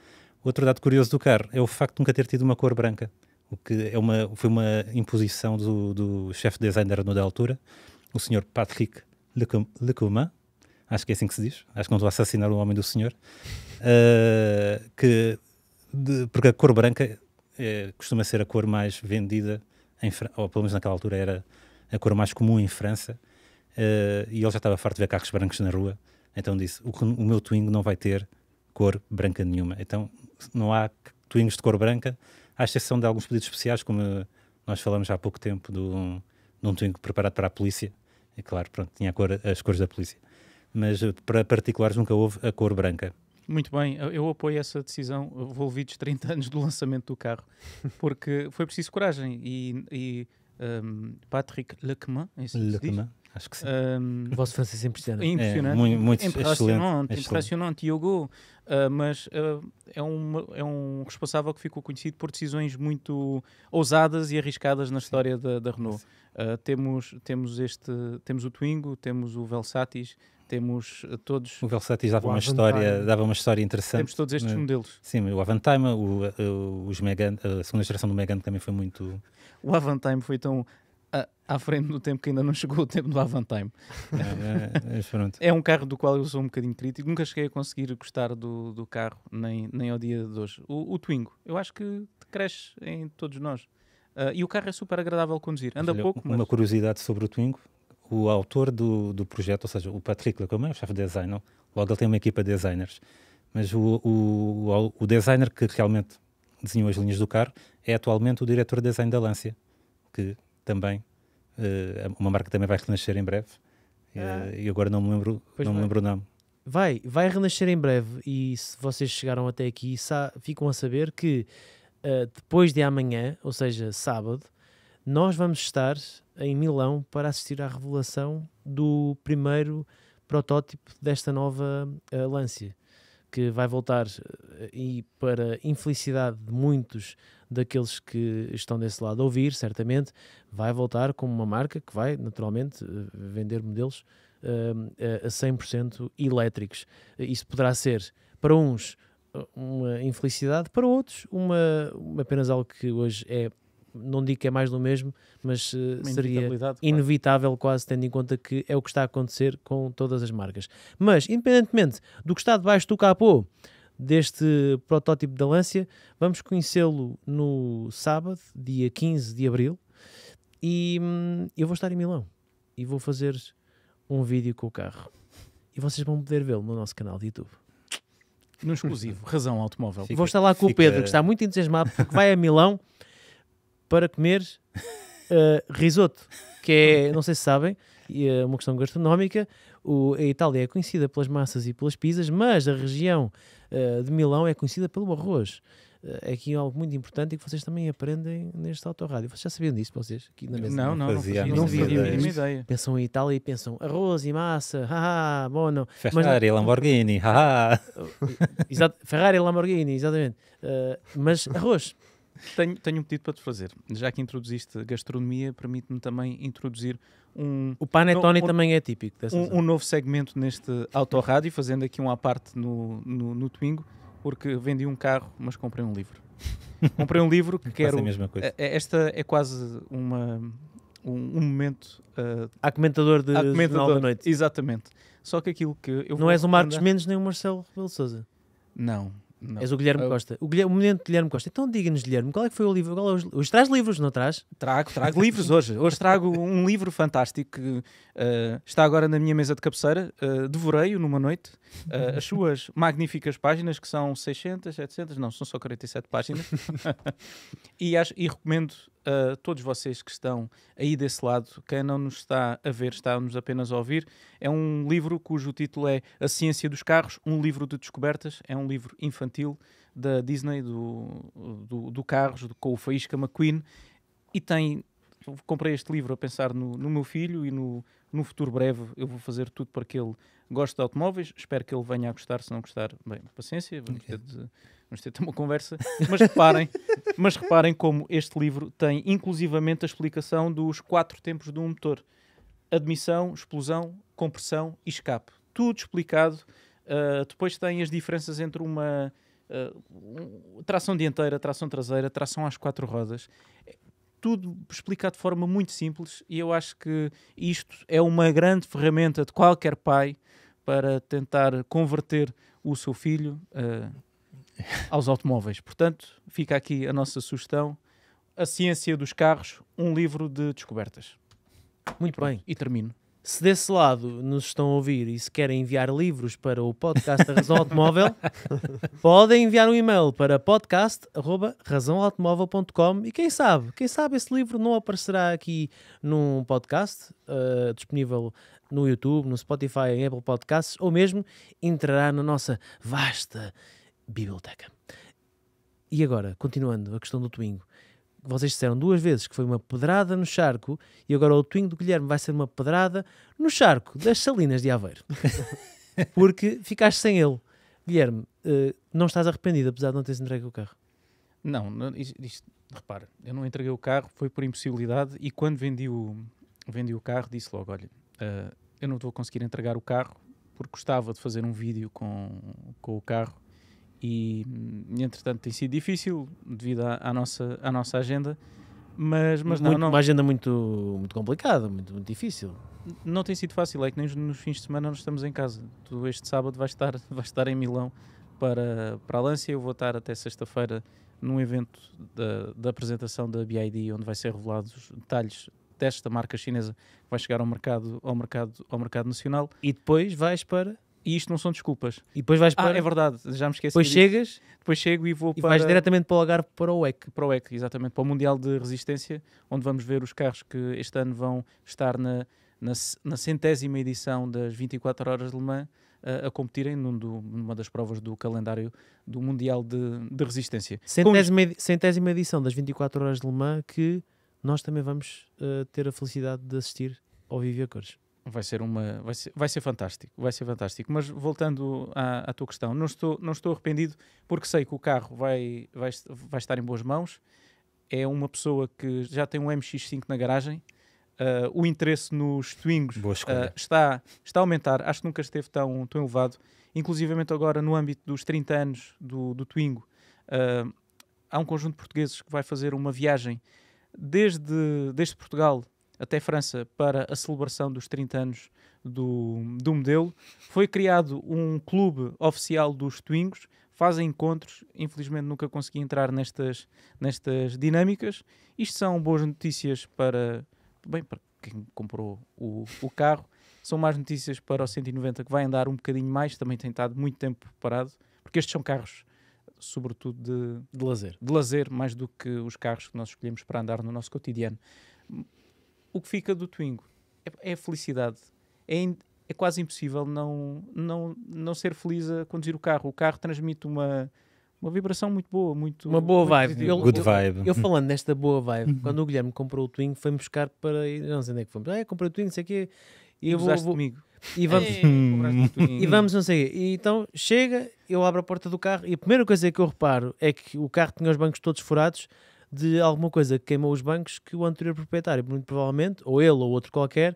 Outro dado curioso do carro é o facto de nunca ter tido uma cor branca, o que é uma, foi uma imposição do, do chefe designer da altura, o senhor Patrick Lecouma, acho que é assim que se diz, acho que não estou a assassinar o homem do senhor, uh, que, de, porque a cor branca é, costuma ser a cor mais vendida, em, ou pelo menos naquela altura era a cor mais comum em França, uh, e ele já estava farto de ver carros brancos na rua, então disse, o, o meu Twingo não vai ter cor branca nenhuma, então não há Twingos de cor branca, à exceção de alguns pedidos especiais, como nós falamos há pouco tempo de um, de um Twingo preparado para a polícia, e claro, pronto, tinha cor, as cores da polícia mas eh, para particulares nunca houve a cor branca. Muito bem, eu apoio essa decisão, envolvidos 30 anos do lançamento do carro, porque foi preciso coragem e, e um, Patrick Lecman, é assim Acho que sim. Um, o vosso francês é impressionante. É impressionante. É, muito, muito impressionante, excelente. impressionante, Hugo. Uh, ah, mas uh, é, um, é um responsável que ficou conhecido por decisões muito ousadas e arriscadas na história da, da Renault. Uh, temos, temos, este, temos o Twingo, temos o Velsatis, temos eh, todos. O Velocity dava o uma história, dava uma história interessante. Temos todos estes né? modelos. Sim, o Avantime, o, eh, o, os Megan, a segunda geração do Megan também foi muito. O Avantime foi tão à, frente do tempo que ainda não chegou o tempo do Avantime. É, é, é, é, um carro do qual eu sou um bocadinho crítico. Nunca cheguei a conseguir gostar do, do carro, nem, nem ao dia de hoje. O, o Twingo, eu acho que cresce em todos nós. Uh, e o carro é super agradável a conduzir. Anda Olha, pouco, mas... Uma curiosidade sobre o Twingo, o autor do, do projeto, ou seja, o Patrick Lecomer, o chefe de design, logo ele tem uma equipa de designers, mas o, o, o designer que realmente desenhou as linhas do carro é atualmente o diretor de design da Lancia, que também, uh, uma marca que também vai renascer em breve, ah. Eh, e agora não me lembro, não me lembro o nome. Vai, vai renascer em breve, e se vocês chegaram até aqui, ficam a saber que uh, depois de amanhã, ou seja, sábado, nós vamos estar em Milão para assistir à revelação do primeiro protótipo desta nova uh, Lancia, que vai voltar eh, e para infelicidade de muitos daqueles que estão desse lado a ouvir, certamente, vai voltar como uma marca que vai naturalmente eh, vender modelos uh, a 100% elétricos. Isso poderá ser para uns uma infelicidade, para outros uma, apenas algo que hoje é não digo que é mais do mesmo, mas uh, seria inevitável, quase tendo em conta que é o que está a acontecer com todas as marcas. Mas, independentemente do que está debaixo do capô deste protótipo da Lancia, vamos conhecê-lo no sábado, dia 15 de abril, e hum, eu vou estar em Milão e vou fazer um vídeo com o carro. E vocês vão poder vê-lo no nosso canal de YouTube no exclusivo, Razão Automóvel. Fica, Vou estar lá com fica... o Pedro, que está muito entusiasmado porque vai a Milão para comer uh, risoto, que é, não sei se sabem, é uma questão gastronómica. O, a Itália é conhecida pelas massas e pelas pizzas, mas a região uh, de Milão é conhecida pelo arroz. Uh, aqui é algo muito importante e que vocês também aprendem neste autorádio. Vocês já sabiam disso, vocês? Aqui na mesa? Não, não, fazia, não, fazia, não, ideia. Pensam em Itália e pensam arroz e massa, haha, bono. Ferrari, e Lamborghini, haha. Ferrari, Lamborghini, exatamente. Uh, mas arroz. Tenho, tenho um pedido para te fazer. Já que introduziste gastronomia, permite-me também introduzir um. O panetone é um, também é típico um, um, novo segmento neste autorrádio, fazendo aqui um à parte no, no, no Twingo, porque vendi um carro, mas comprei um livro. comprei um livro que quero. É, é, esta é quase uma. Um, um momento. Uh, a comentador de comentador, da noite. Exatamente. Só que aquilo que eu. Não és o Marcos Mendes nem o Marcelo Rebelo Souza. Não. Não. És o Guilherme eu... É Costa. O, Guilherme, o momento de Guilherme Costa. Então diga-nos, Guilherme, qual é que foi o livro? Qual é os... Hoje traz livros, não traz? Trago, trago livros hoje. Hoje trago um livro fantástico que uh, está agora na minha mesa de cabeceira. Uh, Devorei-o numa noite. Uh, as suas magníficas páginas, que são 600, 700, não, são só 47 páginas. e, acho, e recomendo a todos vocês que estão aí desse lado. Quem não nos está a ver, está-nos apenas a ouvir. É um livro cujo título é A Ciência dos Carros, um livro de descobertas. É um livro infantil da Disney, do, do, do Carros, do, com o Faísca McQueen. E tem. Comprei este livro a pensar no, no meu filho e no, no futuro breve eu vou fazer tudo para que ele goste de automóveis. Espero que ele venha a gostar. Se não gostar, bem, paciência, vamos okay. ter de vamos ter uma conversa. Mas reparem, mas reparem como este livro tem inclusivamente a explicação dos quatro tempos de um motor: admissão, explosão, compressão e escape. Tudo explicado. Uh, depois tem as diferenças entre uma uh, tração dianteira, tração traseira, tração às quatro rodas. É tudo explicado de forma muito simples e eu acho que isto é uma grande ferramenta de qualquer pai para tentar converter o seu filho uh, aos automóveis. Portanto, fica aqui a nossa sugestão: A Ciência dos Carros, um livro de descobertas. Muito e bem. e termino. Se desse lado nos estão a ouvir e se querem enviar livros para o podcast da Razão Automóvel, podem enviar um e-mail para podcast.razãoautomóvel.com e quem sabe, quem sabe esse livro não aparecerá aqui num podcast uh, disponível no YouTube, no Spotify, em Apple Podcasts ou mesmo entrará na nossa vasta biblioteca. E agora, continuando a questão do Twingo. Vocês disseram duas vezes que foi uma pedrada no charco e agora o Twingo do Guilherme vai ser uma pedrada no charco das Salinas de Aveiro. Porque ficaste sem ele. Guilherme, eh, não estás arrependido apesar de não teres entregue o carro? Não, isto, isto, repara, eu não entreguei o carro, foi por impossibilidade e quando vendi o, vendi o carro disse logo, olha, uh, eu não vou conseguir entregar o carro porque gostava de fazer um vídeo com, com o carro e hum, entretanto tem sido difícil devido à, à nossa, à nossa agenda. Mas, mas muito, não, não, Uma agenda muito, muito complicada, muito, muito difícil. Não tem sido fácil, é que nem nos fins de semana nós estamos em casa. Tu este sábado vais estar, vais estar em Milão para, para a Lancia eu vou estar até sexta-feira num evento da, da apresentação da BID, onde vai ser revelados os detalhes desta marca chinesa que vai chegar ao mercado, ao mercado, ao mercado nacional. E depois vais para e isto não são desculpas. E depois vais ah, para. Ah, é verdade, já me esqueci. Depois disso. chegas. Depois chego e vou para. E vais diretamente para o Algarve, para o EC. Para o EC, exatamente, para o Mundial de Resistência, onde vamos ver os carros que este ano vão estar na, na, na centésima edição das 24 Horas de Le Mans a, eh, a competirem num do, numa das provas do calendário do Mundial de, de Resistência. Centésima, centésima edição das 24 Horas de Le Mans que nós também vamos uh, ter a felicidade de assistir ao Vivi a Cores vai ser uma vai ser, vai ser fantástico vai ser fantástico mas voltando à, à, tua questão não estou não estou arrependido porque sei que o carro vai vai, vai estar em boas mãos é uma pessoa que já tem um MX5 na garagem uh, o interesse nos twingos uh, ah, está está a aumentar acho que nunca esteve tão tão elevado inclusivamente agora no âmbito dos 30 anos do, do twingo uh, há um conjunto de portugueses que vai fazer uma viagem desde desde Portugal até França para a celebração dos 30 anos do, do modelo. Foi criado um clube oficial dos Twingos, fazem encontros. Infelizmente nunca consegui entrar nestas, nestas dinâmicas. Isto são boas notícias para, bem, para quem comprou o, o carro. São más notícias para o 190 que vai andar um bocadinho mais, também tem estado muito tempo parado, porque estes são carros sobretudo de, de lazer. de lazer, mais do que os carros que nós escolhemos para andar no nosso cotidiano o que fica do Twingo é, é a felicidade. É, é quase impossível não, não, não ser feliz a conduzir o carro. O carro transmite uma, uma vibração muito boa, muito uma boa muito vibe. Eu, Good eu, vibe. Eu, eu, falando desta boa vibe, uhum. quando o Guilherme comprou o Twingo, foi buscar para não sei onde é que fomos. Ah, comprei o Twingo, não sei o quê. E, eu vou, vou, comigo. E vamos, e vamos, não sei. E então chega, eu abro a porta do carro e a primeira coisa que eu reparo é que o carro tinha os bancos todos furados de alguma coisa que queimou os bancos que o anterior proprietário, muito provavelmente, ou ele ou outro qualquer,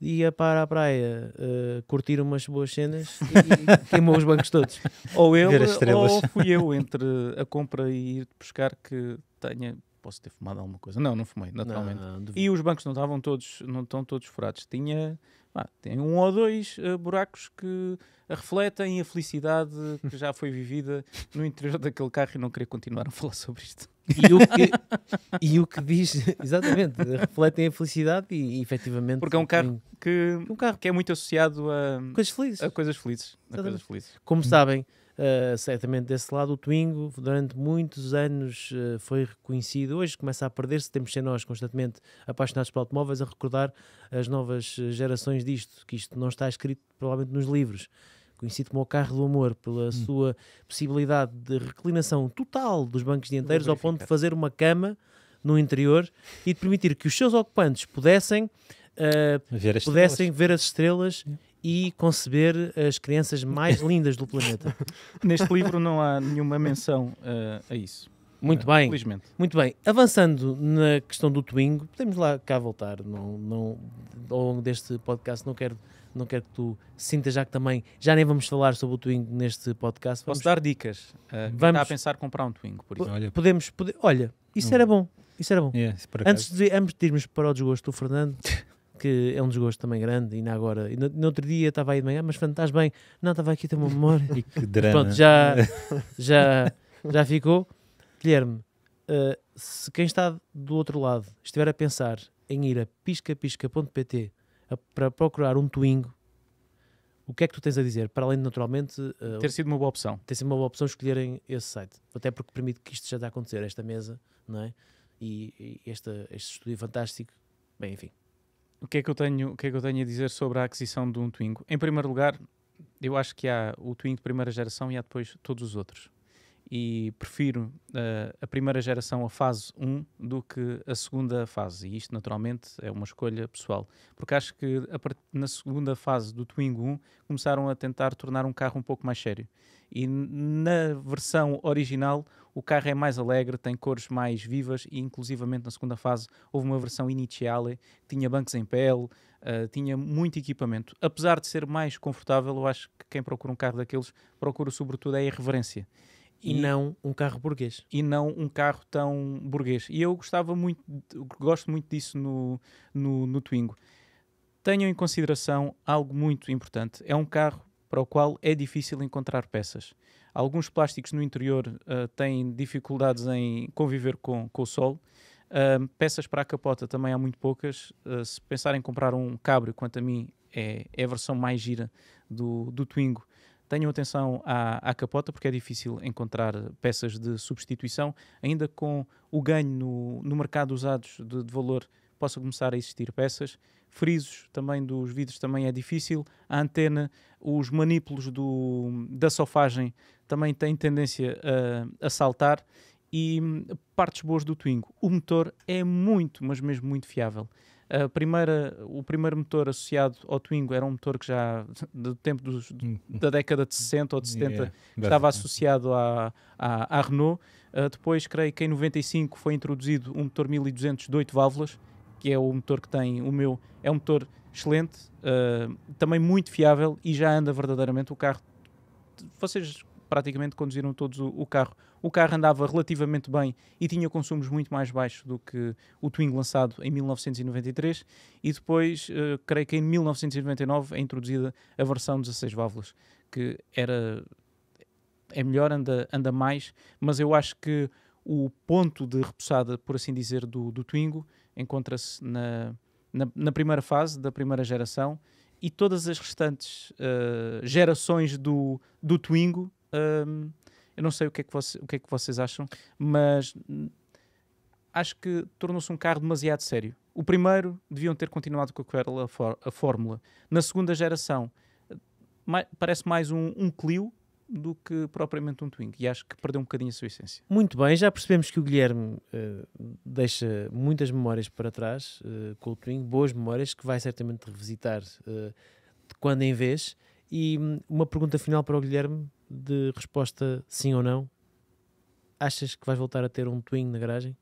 ia para a praia uh, curtir umas boas cenas e queimou os bancos todos. Ou eu, ou fui eu entre a compra e ir buscar que tenha. Posso ter fumado alguma coisa? Não, não fumei, naturalmente. Não, não e os bancos não estavam todos, não estão todos furados. Tinha, ah, tem um ou dois uh, buracos que refletem a felicidade que já foi vivida no interior daquele carro e não queria continuar a falar sobre isto. E o que, e o que diz, exatamente, refletem a felicidade e, e efetivamente. Porque é um carro, que, um carro que é muito associado a coisas felizes. A coisas felizes, a coisas felizes. Como sabem, uh, certamente desse lado, o Twingo durante muitos anos uh, foi reconhecido. Hoje começa a perder-se. Temos de ser nós constantemente apaixonados por automóveis a recordar as novas eh, gerações disto, que isto não está escrito provavelmente nos livros conhecido como o carro do amor, pela hum. sua possibilidade de reclinação total dos bancos dianteiros ao ponto de fazer uma cama no interior e de permitir que os seus ocupantes pudessem, uh, ver, pudessem ver as estrelas e conceber as crianças mais lindas do planeta. Neste livro não há nenhuma menção uh, a isso. Muito ah, bem. Felizmente. Muito bem. Avançando na questão do Twingo, podemos lá cá voltar. Não, não, ao longo deste podcast não quero não quero que tu sintas já que também já nem vamos falar sobre o Twingo neste podcast. Vamos, Posso dar dicas? Uh, ah, vamos está a pensar comprar um Twingo, por exemplo. Olha, podemos, pode, olha isso não. era bom. Isso era bom. Yeah, é, antes, de, antes de irmos para o desgosto do Fernando, que é um desgosto também grande, ainda agora, e no, no outro dia estava aí de manhã, mas Fernando, estás bem? Não, estava aqui, ter uma memória. E que drama. Pronto, já, já, já ficou. Guilherme, uh, se quem está do outro lado estiver a pensar em ir a piscapisca.pt a, para procurar um Twingo, o que é que tu tens a dizer? Para além de, naturalmente... Uh, ter sido uma boa opção. Ter sido uma boa opção escolherem esse site. Até porque permite que isto já está a acontecer, esta mesa, não é? E, e esta, este estúdio fantástico. Bem, enfim. O que, é que eu tenho, o que é que eu tenho a dizer sobre a aquisição de um Twingo? Em primeiro lugar, eu acho que há o Twingo de primeira geração e há depois todos os outros e prefiro uh, a primeira geração, a fase 1, do que a segunda fase. E isto, naturalmente, é uma escolha pessoal. Porque acho que part... na segunda fase do Twingo 1 começaram a tentar tornar um carro um pouco mais sério. E na versão original, o carro é mais alegre, tem cores mais vivas e, inclusivamente, na segunda fase houve uma versão iniciale eh, que tinha bancos em pele, uh, tinha muito equipamento. Apesar de ser mais confortável, eu acho que quem procura um carro daqueles procura sobretudo a irreverência. E, não um carro burguês. E não um carro tão burguês. E eu gostava muito, gosto muito disso no, no, no Twingo. Tenham em consideração algo muito importante. É um carro para o qual é difícil encontrar peças. Alguns plásticos no interior uh, têm dificuldades em conviver com, com o sol. Uh, peças para a capota também há muito poucas. Uh, se pensarem em comprar um cabrio, quanto a mim, é, é a versão mais gira do, do Twingo Tenham atenção à, à capota, porque é difícil encontrar peças de substituição, ainda com o ganho no, no mercado usados de, de valor possa começar a existir peças. Frisos também dos vidros também é difícil. A antena, os manípulos do, da sofagem também têm tendência a, a saltar. E hum, partes boas do Twingo. O motor é muito, mas mesmo muito fiável. A primeira, o primeiro motor associado ao Twingo era um motor que já do tempo dos, hum. da década de 60 ou de 70 yeah, estava associado à, à, à Renault. Uh, depois, creio que em 95 foi introduzido um motor 1200 de 8 válvulas, que é o motor que tem o meu. É um motor excelente, uh, também muito fiável e já anda verdadeiramente o carro. Vocês praticamente conduziram todos o, o carro o carro andava relativamente bem e tinha consumos muito mais baixos do que o Twingo lançado em 1993 e depois, uh, creio que em 1999 é introduzida a versão 16 válvulas, que era é melhor, anda, anda mais, mas eu acho que o ponto de repousada, por assim dizer, do, do Twingo encontra-se na, na, na primeira fase da primeira geração e todas as restantes uh, gerações do, do Twingo ehm, eu não sei o que é que, o que, é que vocês acham, mas acho que tornou-se um carro demasiado sério. O primeiro deviam ter continuado com aquela a fórmula. Na segunda geração, mais, parece mais um, um Clio do que propriamente um Twingo e acho que perdeu um bocadinho a sua essência. Muito bem, já percebemos que o Guilherme uh, deixa muitas memórias para trás uh, com o Twingo, boas memórias que vai certamente revisitar uh, de quando em vez. E hum, uma pergunta final para o Guilherme, de resposta sim ou não, achas que vais voltar a ter um twin na garagem?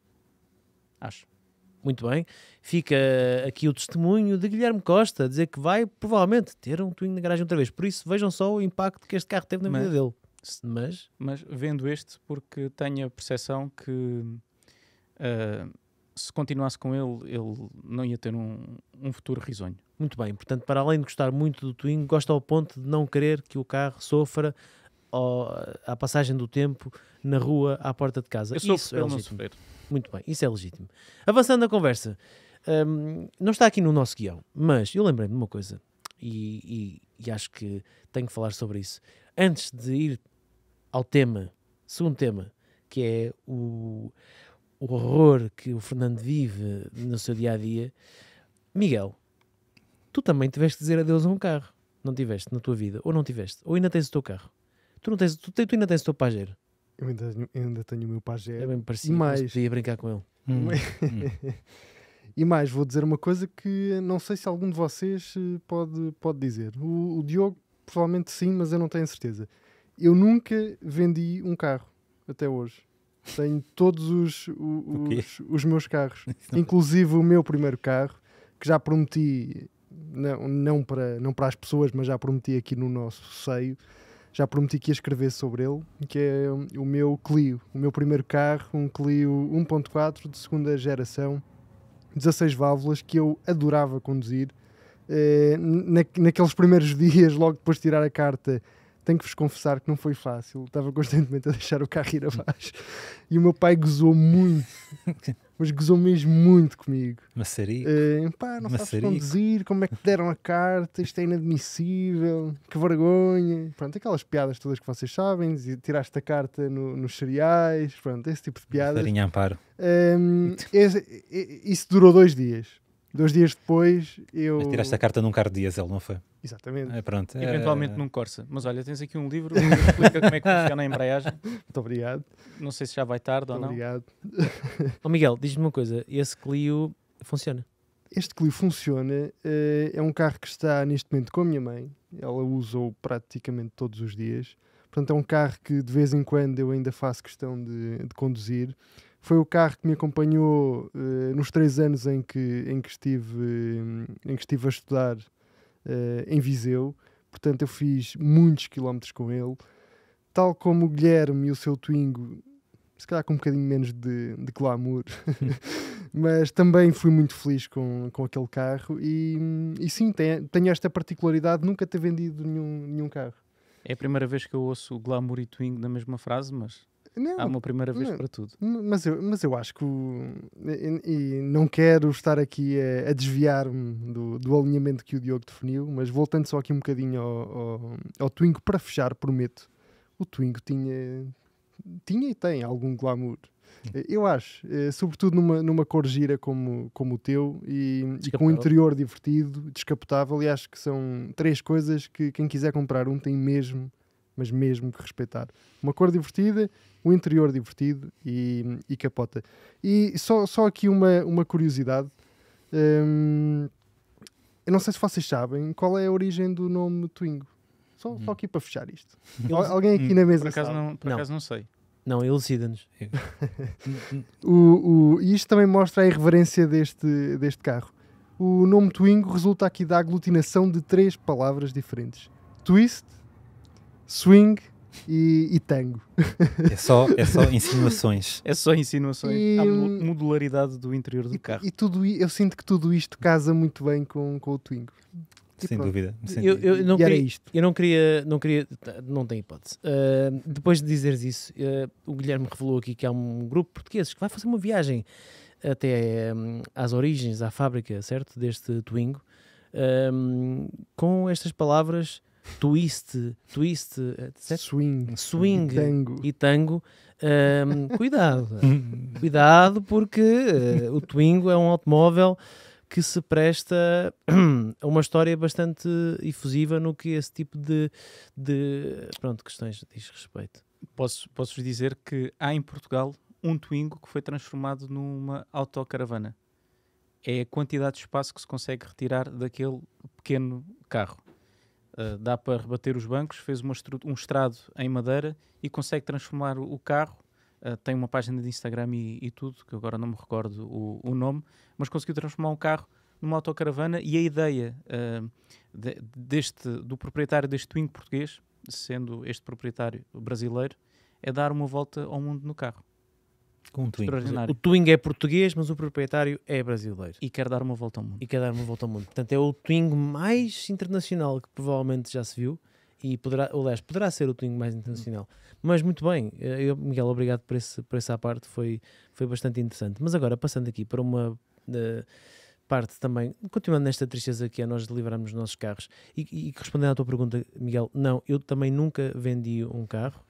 Acho. Muito bem. Fica aqui o testemunho de Guilherme Costa, dizer que vai provavelmente ter um twin na garagem outra vez. Por isso, vejam só o impacto que este carro teve na mas, vida dele. Mas... mas vendo este, porque tenho a percepção que uh, se continuasse com ele, ele não ia ter um, um futuro risonho. Muito bem, portanto, para além de gostar muito do twin gosta ao ponto de não querer que o carro sofra à passagem do tempo na rua, à porta de casa. Eu sou isso é legítimo. Muito bem, isso é legítimo. Avançando a conversa, um, não está aqui no nosso guião, mas eu lembrei-me de uma coisa e, e, e, acho que tenho que falar sobre isso. Antes de ir ao tema, segundo tema, que é o, o horror que o Fernando vive no seu dia a dia, Miguel, tu também tiveste de dizer adeus a um carro. Não tiveste na tua vida, ou não tiveste, ou ainda tens o teu carro. Tu, não tens, tu, tu ainda tens o teu pajeiro? Eu ainda, eu ainda tenho o meu pajeiro. É bem parecido, e mais... podia brincar com ele. Hum. hum. E mais, vou dizer uma coisa que não sei se algum de vocês eh, pode, pode dizer. O, o Diogo, provavelmente sim, mas eu não tenho certeza. Eu nunca vendi um carro, até hoje. Tenho todos os, os, os meus carros, inclusive o meu primeiro carro, que já prometi, não, não, para, não para as pessoas, mas já prometi aqui no nosso seio, já prometi que ia escrever sobre ele, que é o meu Clio, o meu primeiro carro, um Clio 1.4 de segunda geração, 16 válvulas, que eu adorava conduzir. Eh, naqueles primeiros dias, logo depois de tirar a carta, tenho que vos confessar que não foi fácil. Estava constantemente a deixar o carro ir abaixo. E o meu pai gozou muito. mas gozou mesmo muito comigo. Maçarico. Uh, pá, não Maçarico. sabes conduzir, como é que deram a carta, isto é inadmissível, que vergonha. Pronto, aquelas piadas todas que vocês sabem, tiraste a carta no, nos cereais, pronto, esse tipo de piadas. Farinha Amparo. Um, ehm, esse, isso durou dois dias. Dois dias depois eu. Mas tiraste a carta num carro de diesel, não foi? Exatamente. É, pronto. É. Eventualmente é... num Corsa. Mas olha, tens aqui um livro que explica como é que funciona a embreagem. Muito obrigado. Não sei se já vai tarde Muito ou não. Obrigado. oh, Miguel, diz-me uma coisa: esse Clio funciona? Este Clio funciona. Eh, é um carro que está neste momento com a minha mãe. Ela usa-o praticamente todos os dias. Portanto, é um carro que de vez em quando eu ainda faço questão de, de conduzir foi o carro que me acompanhou uh, nos três anos em que, em que, estive, em que estive a estudar uh, em Viseu. Portanto, eu fiz muitos quilómetros com ele. Tal como o Guilherme e o seu Twingo, se calhar com um bocadinho menos de, de glamour, mas também fui muito feliz com, com aquele carro. E, e sim, tenho esta particularidade de nunca ter vendido nenhum, nenhum carro. É a primeira vez que eu ouço glamour e Twingo na mesma frase, mas não, Há é uma primeira vez não, para tudo. Mas eu, mas eu acho que. e, e, não quero estar aqui a, a desviar-me do, do alinhamento que o Diogo definiu, mas voltando só aqui um bocadinho ao, ao, ao Twingo, para fechar, prometo. O Twingo tinha, tinha e tem algum glamour. Hum. Eu acho, eh, sobretudo numa, numa cor gira como, como o teu e, e, com um interior divertido, descapotável, e acho que são três coisas que quem quiser comprar um tem mesmo mas mesmo que respeitar. Uma cor divertida, um interior divertido e, e capota. E só, só aqui uma, uma curiosidade. Hum, eu não sei se vocês sabem qual é a origem do nome Twingo. Só, hum. só aqui para fechar isto. Alguém aqui hum, na mesa por acaso sabe? Não, por não. acaso não sei. Não, elucida-nos. Hum, hum. o, o, e isto também mostra a irreverência deste, deste carro. O nome Twingo resulta aqui da aglutinação de três palavras diferentes: twist, swing e, e tango. É só, é só insinuações. É só insinuações. E, a modularidade do interior do e, carro. E tudo, eu sinto que tudo isto casa muito bem com, com o Twingo. E sem pronto. dúvida. eu, eu, não queria, isto. Eu não queria, não queria, não tem hipótese. Uh, depois de dizeres isso, uh, o Guilherme revelou aqui que há um grupo português que vai fazer uma viagem até um, às origens, à fábrica, certo? Deste Twingo, um, com estas palavras twist, twist, Swing, swing e tango. E tango. Um, cuidado, cuidado, porque uh, o Twingo é um automóvel que se presta a uma história bastante efusiva no que esse tipo de, de pronto, questões diz respeito. Posso, posso vos dizer que há em Portugal um Twingo que foi transformado numa autocaravana. É a quantidade de espaço que se consegue retirar daquele pequeno carro. Eh, dá para rebater os bancos, fez um estrado em madeira e consegue transformar o carro. Uh, tem uma página de Instagram e, e, tudo, que agora não me recordo o, o, nome, mas conseguiu transformar um carro numa autocaravana e a ideia uh, de, deste, do proprietário deste twin português, sendo este proprietário brasileiro, é dar uma volta ao mundo no carro. Com twing. Extraordinário. O Twing é português, mas o proprietário é brasileiro. E quer dar uma volta ao mundo. E quer dar uma volta ao mundo. Portanto, é o Twing mais internacional que provavelmente já se viu. E poderá, aliás, poderá ser o Twing mais internacional. Mas muito bem, eh, eu, Miguel, obrigado por, esse, por essa parte, foi, foi bastante interessante. Mas agora, passando aqui para uma uh, parte também, continuando nesta tristeza que é nós livrarmos os nossos carros, e, e respondendo à tua pergunta, Miguel, não, eu também nunca vendi um carro.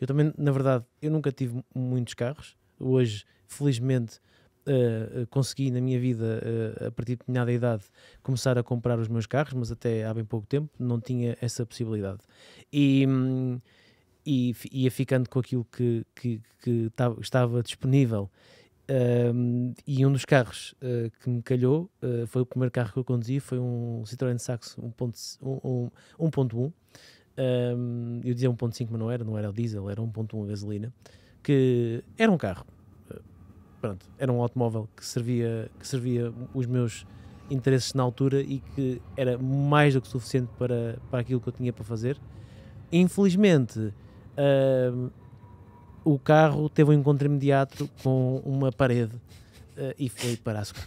Eu também, na verdade, eu nunca tive muitos carros hoje, felizmente, uh, consegui na minha vida, uh, a partir de determinada idade, começar a comprar os meus carros, mas até há bem pouco tempo não tinha essa possibilidade. E. Hum, e ia ficando com aquilo que, que, que estava disponível. Um, e um dos carros uh, que me calhou uh, foi o primeiro carro que eu conduzi, foi um Citroën Saxo 1.1. Um, um, hum, eu dizia 1.5, mas não era, não era o diesel, era 1.1 gasolina que era um carro, eh, pronto, era um automóvel que servia, que servia os meus interesses na altura e que era mais do que suficiente para, para aquilo que eu tinha para fazer. Infelizmente, uh, o carro teve um encontro imediato com uma parede uh, e foi para a segunda.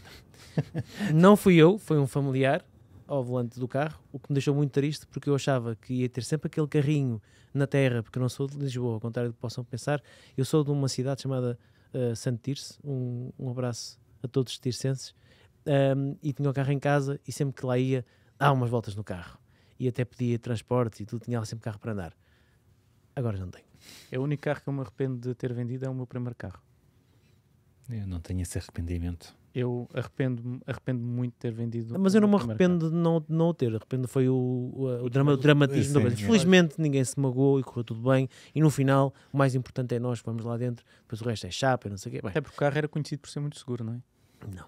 Não fui eu, foi um familiar ao volante do carro, o que me deixou muito triste porque eu achava que ia ter sempre aquele carrinho na terra, porque eu não sou de Lisboa, ao contrário do que possam pensar, eu sou de uma cidade chamada uh, eh, Santo Tirce. um, um abraço a todos os tircenses, um, e tinha o carro em casa e sempre que lá ia, dava umas voltas no carro. E até pedia transporte e tudo, tinha lá sempre carro para andar. Agora não tenho. É o único carro que eu me arrependo de ter vendido, é o meu primeiro carro. Eu não tenho esse arrependimento eu arrependo-me arrependo muito de ter vendido. Mas eu não me arrependo de não, de não o ter, arrependo foi o, o, o drama, o dramatismo. sim, Felizmente é. ninguém se magoou e correu tudo bem. E no final, o mais importante é nós que vamos lá dentro, depois o resto é chapa, não sei o quê. Bem, Até porque o carro era conhecido por ser muito seguro, não é? Não.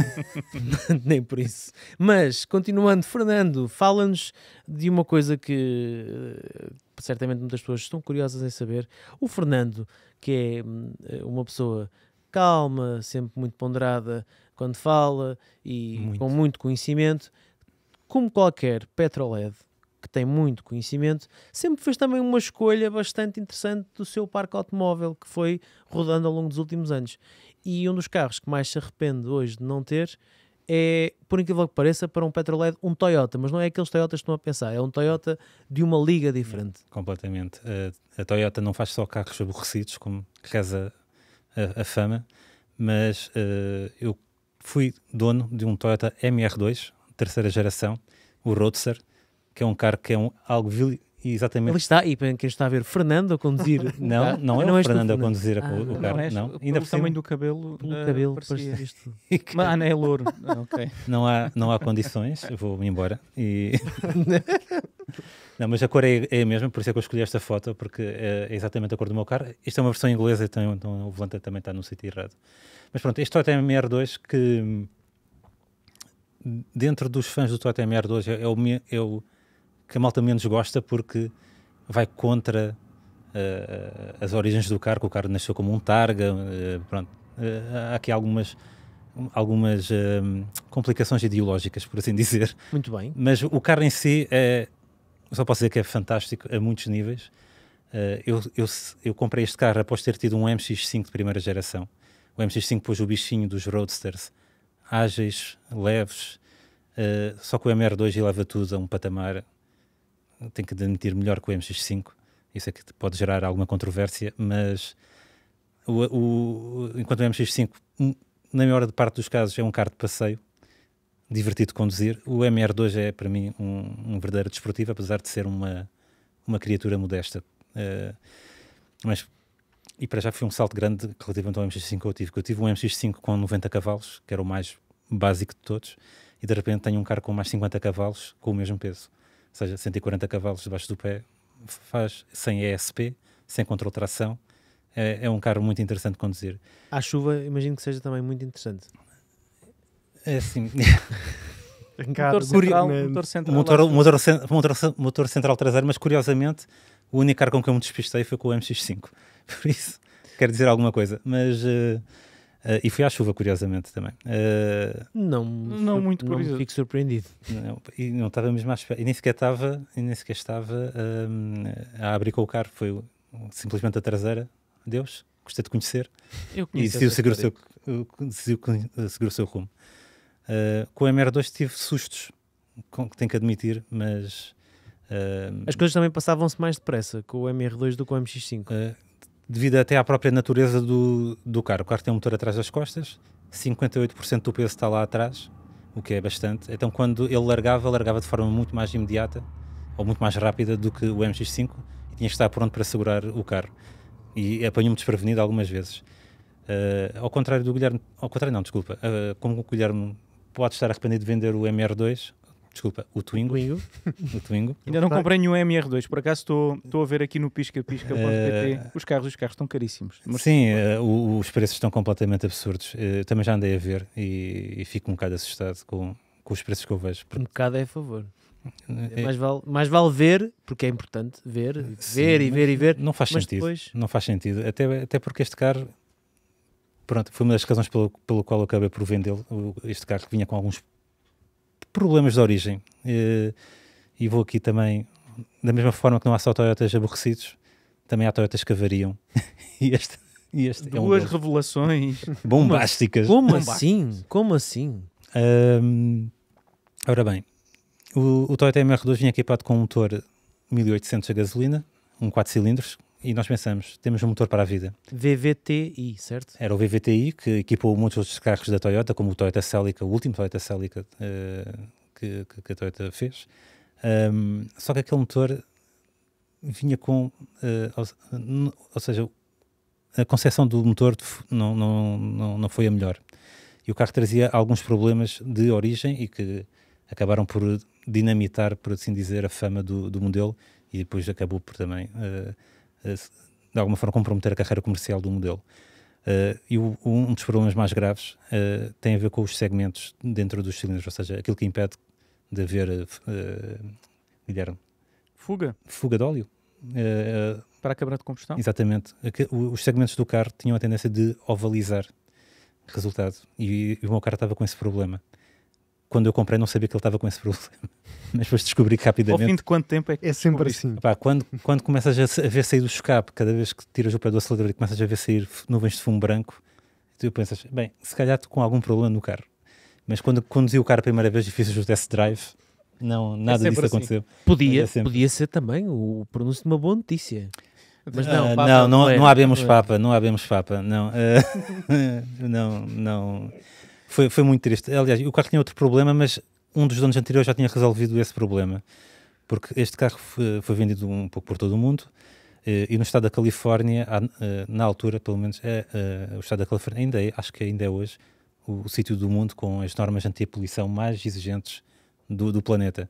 Nem por isso. Mas, continuando, Fernando, fala-nos de uma coisa que eh, certamente muitas pessoas estão curiosas em saber. O Fernando, que é hum, eh, uma pessoa calma, sempre muito ponderada quando fala e muito. com muito conhecimento, como qualquer Petroled que tem muito conhecimento, sempre fez também uma escolha bastante interessante do seu parque automóvel que foi rodando ao longo dos últimos anos. E um dos carros que mais se arrepende hoje de não ter é, por incrível que pareça, para um Petroled, um Toyota, mas não é aqueles Toyotas que estão a pensar, é um Toyota de uma liga diferente. Completamente. A, a Toyota não faz só carros aborrecidos, como reza a, a fama, mas uh, eu fui dono de um Toyota MR2, terceira geração, o Roadster, que é um carro que é um, algo Exatamente. Ali está, e para quem está a ver, Fernando a conduzir. não, não, é não o é Fernando a conduzir a, ah, o, é o carro. Não, és, não. Ainda por tamanho do cabelo. o uh, eh, cabelo, parecia isto. Mas ah, é louro. Ah, okay. não, há, não há condições, vou-me embora. E... não, mas a cor é, é a mesma, por isso é que eu escolhi esta foto, porque eh, é exatamente a cor do meu carro. Isto é uma versão inglesa, então, então o volante também está no sítio errado. Mas pronto, este Toyota MR2 que hum, dentro dos fãs do Toyota MR2 é, é o, é o que a malta menos gosta porque vai contra uh, as origens do carro, o carro nasceu como um targa, uh, pronto. Uh, há aqui algumas, algumas complicações ideológicas, por assim dizer. Muito bem. Mas o carro em si, é, só posso dizer que é fantástico a muitos níveis. eu, eu, eu comprei este carro após ter tido um MX-5 de primeira geração. O MX-5 pôs o bichinho dos roadsters, ágeis, leves, só que o MR2 eleva tudo a um patamar tenho que admitir melhor que o MX5. Isso é que pode gerar alguma controvérsia, mas o, o, enquanto o MX5, hum, na maior parte dos casos, é um carro de passeio, divertido de conduzir, o MR2 é para mim um, um verdadeiro desportivo, apesar de ser uma, uma criatura modesta. Uh, mas e para já foi um salto grande relativamente ao MX5 que eu tive. Eu tive um MX5 com 90 cavalos, que era o mais básico de todos, e de repente tenho um carro com mais 50 cavalos com o mesmo peso seja, 140 cavalos debaixo do pé, faz sem ESP, sem controle de tração. É, é um carro muito interessante de conduzir. À chuva, imagino que seja também muito interessante. É assim. Né? motor, central, motor central, motor, motor, central traseiro, mas curiosamente o único carro com que eu me despistei foi com o MX5. Por isso, quer dizer alguma coisa. Mas. Uh, Uh, e foi à chuva, curiosamente, também. Uh, não, não muito não curioso. fico surpreendido. Não, e não estava mesmo à espera. E nem sequer estava, e nem sequer estava ehm, a abrir com o carro. Foi simplesmente a traseira. Deus, gostei de conhecer. Eu conheço. E decidiu eh, seguir, o seu, seu rumo. Uh, com o MR2 tive sustos, com, tenho que admitir, mas. Ehm, As coisas também passavam-se mais depressa com o MR2 do que o MX5 devido até à própria natureza do, do carro. O carro tem um motor atrás das costas, 58% do peso está lá atrás, o que é bastante. Então, quando ele largava, largava de forma muito mais imediata ou muito mais rápida do que o MX5 e tinha que estar pronto para segurar o carro. E apanhou-me desprevenido algumas vezes. Uh, ao contrário do Guilherme, ao contrário, não, desculpa, uh, como o Guilherme pode estar arrependido de vender o MR2, Desculpa, o Twingo. o Twingo. Ainda não comprei nenhum MR2, por acaso estou a ver aqui no piscapisca.pt. Uh, eh, os carros, os carros estão caríssimos. sim, uh, os preços estão completamente absurdos. Uh, também já andei a ver e, e, fico um bocado assustado com, com os preços que eu vejo. Porque... Um bocado é a favor. É, mais, vale, mais vale ver, porque é importante ver, sim, ver e ver e ver. Não faz sentido. Depois... Não faz sentido. Até, até porque este carro pronto, foi uma das razões pelo, pelo qual eu acabei por vendê-lo. Este carro que vinha com alguns problemas de origem. Eh, e, vou aqui também, da mesma forma que não há só Toyotas aborrecidos, também há Toyotas que avariam. e este, e este Duas é um revelações bombásticas. Como, como assim? Como assim? Um, ora bem, o, o Toyota MR2 vinha equipado com um motor 1800 a gasolina, um 4 cilindros, e nós pensamos, temos um motor para a vida. VVTi, certo? Era o VVTi que equipou muitos outros carros da Toyota, como o Toyota Celica, o último Toyota Celica uh, que, que, a Toyota fez. Um, só que aquele motor vinha com, uh, ou, ou, seja, a concepção do motor não, não, não, não foi a melhor. E o carro trazia alguns problemas de origem e que acabaram por dinamitar, por assim dizer, a fama do, do modelo e depois acabou por também uh, eh, de alguma forma comprometer a carreira comercial do modelo. Uh, e o, um dos problemas mais graves uh, tem a ver com os segmentos dentro dos cilindros, ou seja, aquilo que impede de haver, uh, Guilherme. Fuga? Fuga de óleo. Para a câmara de combustão? Exatamente. Os segmentos do carro tinham a tendência de ovalizar. Resultado. E, e o meu carro estava com esse problema. Quando eu comprei, não sabia que ele estava com esse problema mas depois descobri rapidamente. Ao fim de quanto tempo é que. É sempre assim. Epá, quando, quando começas a ver sair do escape, cada vez que tiras o pé do acelerador e começas a ver sair nuvens de fumo branco, tu pensas, bem, se calhar estou com algum problema no carro. Mas quando conduzi o carro a primeira vez e fiz o test drive, não, é nada é disso assim. aconteceu. Podia, é podia assim. ser também o pronúncio de uma boa notícia. Mas ah, não, uh, papa, não, não, é, não é. papa não papa, não abemos papa, não. Uh, não, não. Foi, foi muito triste. Aliás, o carro tinha outro problema, mas um dos donos anteriores já tinha resolvido esse problema, porque este carro foi, foi vendido um pouco por todo o mundo eh, e no estado da Califórnia, eh, na altura, pelo menos, é, é, o estado da Califórnia ainda é, acho que ainda é hoje, o, o sítio do mundo com as normas anti-poluição mais exigentes do, do, planeta.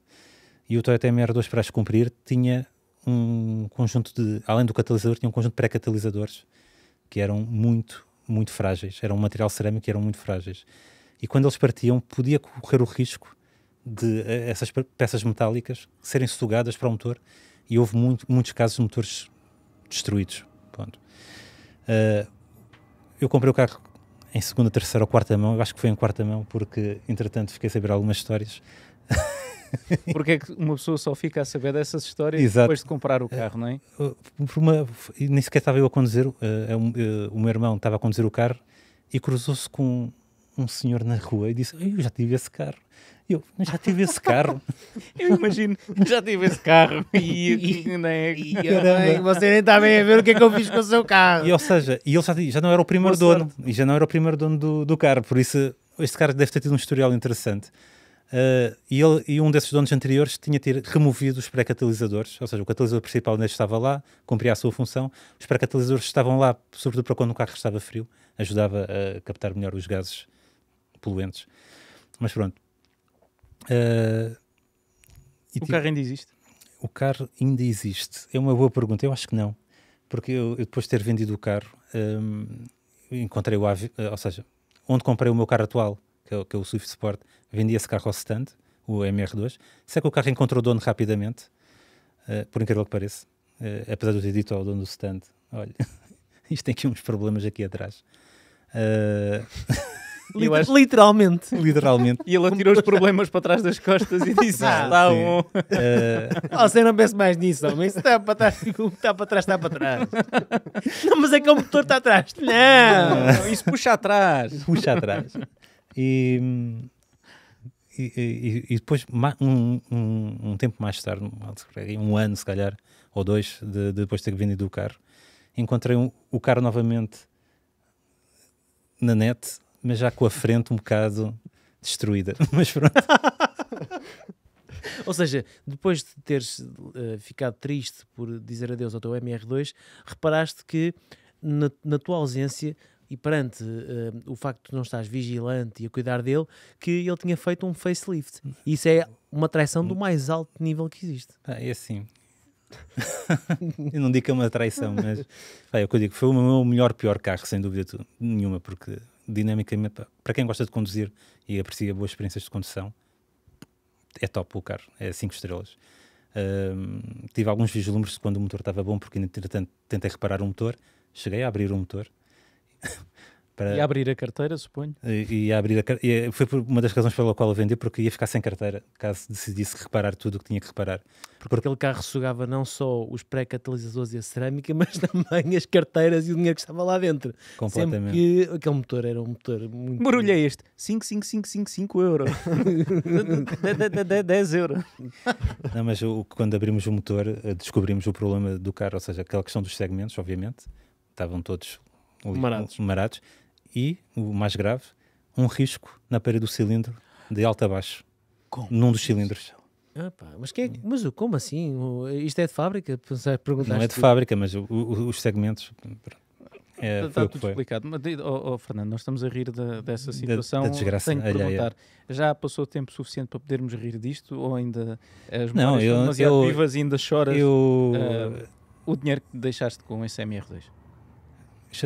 E o Toyota MR2 para as cumprir tinha um conjunto de, além do catalisador, tinha um conjunto de pré-catalisadores que eram muito, muito frágeis. Era um material cerâmico que eram muito frágeis. E quando eles partiam, podia correr o risco de eh, essas peças metálicas serem sugadas para o motor e houve muito, muitos casos de motores destruídos. Uh, eu comprei o carro em segunda, terceira ou quarta mão, eu acho que foi em quarta mão, porque entretanto fiquei a saber algumas histórias. Porque é que uma pessoa só fica a saber dessas histórias Exato. depois de comprar o eh, carro, não é? Por uma, nem sequer estava eu a conduzir, uh, uh, o meu irmão estava a conduzir o carro e cruzou-se com um senhor na rua e disse: Eu já tive esse carro. Eu, já tive esse carro. eu imagino, já tive esse carro. E, e, né, e, você nem está bem a ver o que é que eu fiz com o seu carro. E, ou seja, e ele já, já não era o primeiro Boa dono. Sorte. E já não era o primeiro dono do, do carro. Por isso, este carro deve ter tido um historial interessante. Uh, e, ele, e um desses donos anteriores tinha ter removido os pré-catalisadores, ou seja, o catalisador principal ainda estava lá, cumpria a sua função, os pré-catalisadores estavam lá, sobretudo para quando o carro estava frio, ajudava a captar melhor os gases poluentes. Mas pronto. Uh, o tipo, carro ainda existe? O carro ainda existe? É uma boa pergunta. Eu acho que não. Porque eu, eu depois de ter vendido o carro, um, ehm, encontrei o AV, eh, ou seja, onde comprei o meu carro atual, que é, que é o Swift Sport, vendi esse carro ao stand, o MR2. é que o carro encontrou o dono rapidamente, uh, por incrível que pareça. Uh, apesar de eu ter dito ao dono do stand, olha, isto tem aqui uns problemas aqui atrás. Uh, Liter acho... Literalmente. Literalmente. E ele atirou os problemas para trás das costas e disse: ah, está bom. Uh... Oh, você não pensa mais nisso, homem. Isso está para trás, está para trás, está para trás. Não, mas é que o motor está atrás. Não, isso puxa atrás. Puxa atrás. E. E, e, e, depois, um, um, um, tempo mais tarde, um ano se calhar, ou dois, de, de depois de ter vendido o carro, encontrei um, o carro novamente na net mas já com a frente um bocado destruída. Mas pronto. Ou seja, depois de teres uh, ficado triste por dizer adeus ao teu MR2, reparaste que na, na tua ausência e perante uh, o facto de não estás vigilante e a cuidar dele, que ele tinha feito um facelift. E isso é uma traição do mais alto nível que existe. Ah, é assim. eu não digo que é uma traição, mas é que eu digo foi o meu melhor pior carro, sem dúvida nenhuma, porque dinamicamente, para quem gosta de conduzir e aprecia boas experiências de condução, é top o carro, é 5 estrelas. tive alguns vislumbres quando o motor estava bom, porque entretanto tentei reparar o motor, cheguei a abrir o motor Para... E abrir a carteira, suponho. E, e abrir a eh, foi uma das razões pela qual eu vendi, porque ia ficar sem carteira, caso decidisse reparar tudo o que tinha que reparar. Porque, porque... aquele carro sugava não só os pré-catalisadores e a cerâmica, mas também as carteiras e o dinheiro que estava lá dentro. Completamente. Sempre que aquele motor era um motor muito. Barulho é este: 5 euros. 10 euros. Não, mas o, quando abrimos o motor, eh, descobrimos o problema do carro, ou seja, aquela questão dos segmentos, obviamente, estavam todos. Marados. marados e, o mais grave, um risco na parede do cilindro de alto a baixo. Como? Num dos cilindros. Ah, pá, mas, é que é, mas como assim? Isto é de fábrica? Não é de fábrica, mas o, o, os segmentos. É, está, está tudo explicado. Mas, oh, oh, Fernando, nós estamos a rir da, dessa situação. Da, da desgraça Tenho que alheia. perguntar, já passou tempo suficiente para podermos rir disto? Ou ainda as não, eu, demasiado eu, vivas e ainda choras eu, uh, o dinheiro que deixaste com esse MR2?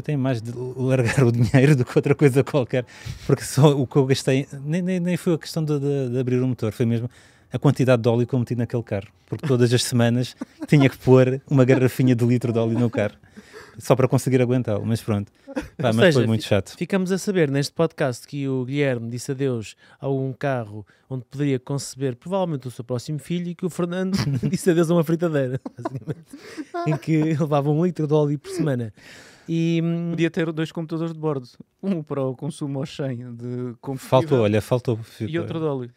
tem é mais de largar o dinheiro do que outra coisa qualquer, porque só o que eu gastei, nem, nem, nem foi a questão de, de, de abrir o motor, foi mesmo a quantidade de óleo que eu meti naquele carro, porque todas as semanas tinha que pôr uma garrafinha de litro de óleo no carro só para conseguir aguentá-lo, mas pronto. Pá, mas seja, foi muito chato. Ficamos a saber neste podcast que o Guilherme disse adeus a um carro onde poderia conceber provavelmente o seu próximo filho e que o Fernando disse adeus a uma fritadeira, em que levava um litro de óleo por semana. E, hum, Podia ter dois computadores de bordo, um para o consumo ao 100 de combustível. Faltou, olha, faltou. Ficou. E outro de óleo.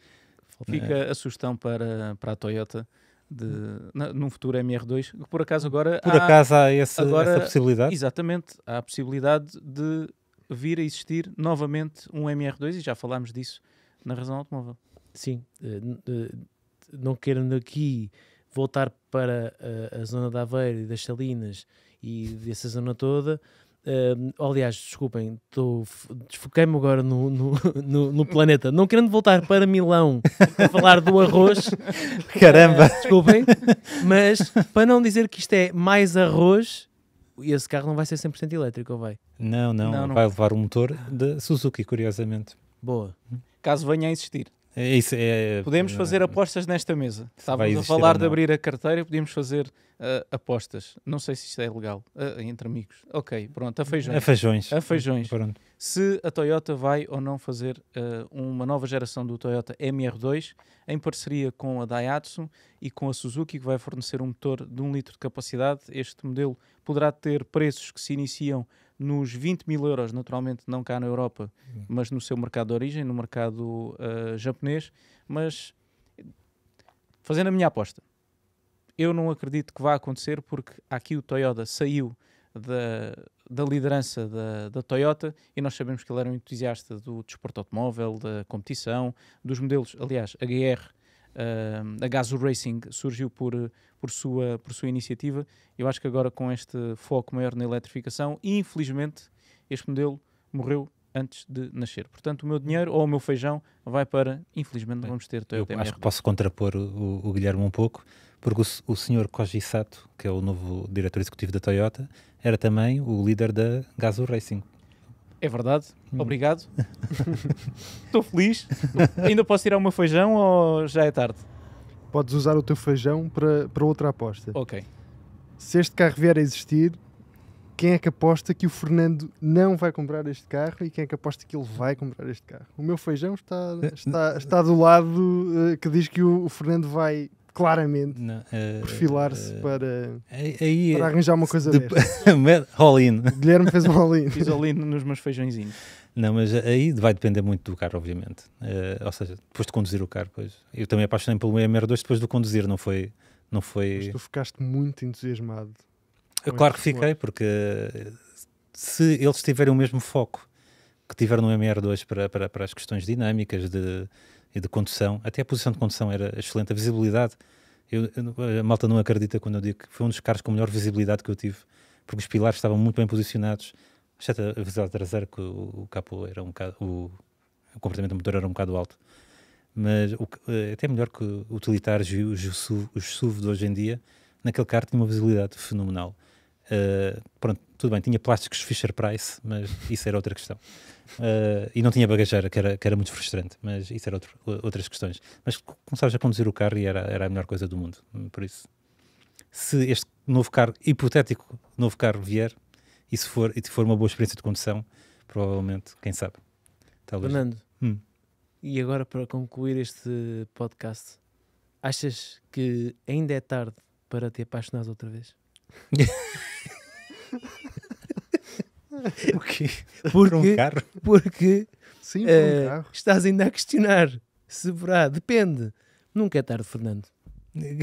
Fica é. a sugestão para, para a Toyota de, na, num futuro MR2, que por acaso agora por há, acaso há agora, essa possibilidade? Exatamente, há a possibilidade de vir a existir novamente um MR2 e já falámos disso na razão automóvel. Sim, eh, eh, não querendo aqui voltar para a, eh, a zona da Aveiro e das Salinas e dessa zona toda, Uh, aliás, desculpem, desfoquei-me agora no, no, no, no, planeta. Não querendo voltar para Milão a falar do arroz. Caramba! Uh, desculpem, mas para não dizer que isto é mais arroz, esse carro não vai ser 100% elétrico, ou vai? Não, não, não vai levar um motor da Suzuki, curiosamente. Boa. Caso venha a existir. É isso, é, é podemos é, fazer é. apostas nesta mesa. Estávamos a falar de abrir a carteira podíamos fazer uh, apostas. Não sei se isto é legal. Uh, entre amigos. Ok, pronto, a feijões. A feijões. A feijões. Pronto. Se a Toyota vai ou não fazer uh, uma nova geração do Toyota MR2 em parceria com a Daihatsu e com a Suzuki, que vai fornecer um motor de 1 um litro de capacidade. Este modelo poderá ter preços que se iniciam nos 20 mil euros, naturalmente não cá na Europa, uhum. mas no seu mercado de origem, no mercado uh, japonês. Mas fazendo a minha aposta, eu não acredito que vá acontecer porque aqui o Toyota saiu da, da liderança da, da, Toyota e nós sabemos que ele era um entusiasta do desporto automóvel, da competição, dos modelos. Aliás, a GR a Gaso Racing surgiu por, por, sua, por sua iniciativa. Eu acho que agora com este foco maior na eletrificação, infelizmente, este modelo morreu antes de nascer. Portanto, o meu dinheiro ou o meu feijão vai para, infelizmente, vamos ter Toyota Eu acho que posso contrapor o, o, Guilherme um pouco, porque o, o senhor Koji Sato, que é o novo diretor executivo da Toyota, era também o líder da Gazoo Racing. É verdade. Hum. Obrigado. Estou feliz. Ainda posso tirar o meu feijão ou já é tarde? Podes usar o teu feijão para, para outra aposta. Ok. Se este carro vier a existir, quem é que aposta que o Fernando não vai comprar este carro e quem é que aposta que ele vai comprar este carro? O meu feijão está, eh, está, está do lado uh, que diz que o, o Fernando vai claramente eh, perfilar-se eh, para, aí, para arranjar uma coisa de, All-in. Guilherme fez um all-in. Fiz all-in nos meus feijõezinhos. Não, mas aí vai depender muito do carro, obviamente. Uh, ou seja, depois de conduzir o carro, pois. Eu também apaixonei pelo MR2 depois de conduzir, não foi... Não foi... Mas tu ficaste muito entusiasmado. Eu, claro que fiquei, porque se eles tiverem o mesmo foco que tiveram no MR2 para, para, para as questões dinâmicas de e de condução. Até a posição de condução era excelente, a visibilidade. Eu, a malta não acredita quando eu digo que foi um dos carros com a melhor visibilidade que eu tive, porque os pilares estavam muito bem posicionados, exceto a visibilidade traseira, que o, o capô era um bocado. O, o comportamento do motor era um bocado alto. Mas o, eh, até melhor que utilitários e os, SUV, os SUV de hoje em dia, naquele carro tinha uma visibilidade fenomenal. Uh, pronto, tudo bem, tinha plásticos Fisher Price, mas isso era outra questão. Uh, e não tinha bagageira, que era, que era muito frustrante, mas isso era outro, outras questões. Mas começavas a conduzir o carro e era, era a melhor coisa do mundo. Hum, por isso, se este novo carro, hipotético novo carro, vier e se for, e for uma boa experiência de condução, provavelmente, quem sabe. Talvez. Fernando, hum. e agora para concluir este podcast, achas que ainda é tarde para te apaixonar outra vez? Porque, porque, um carro? porque Sim, um uh, carro. estás ainda a questionar se verá, depende. Nunca é tarde, Fernando. nem,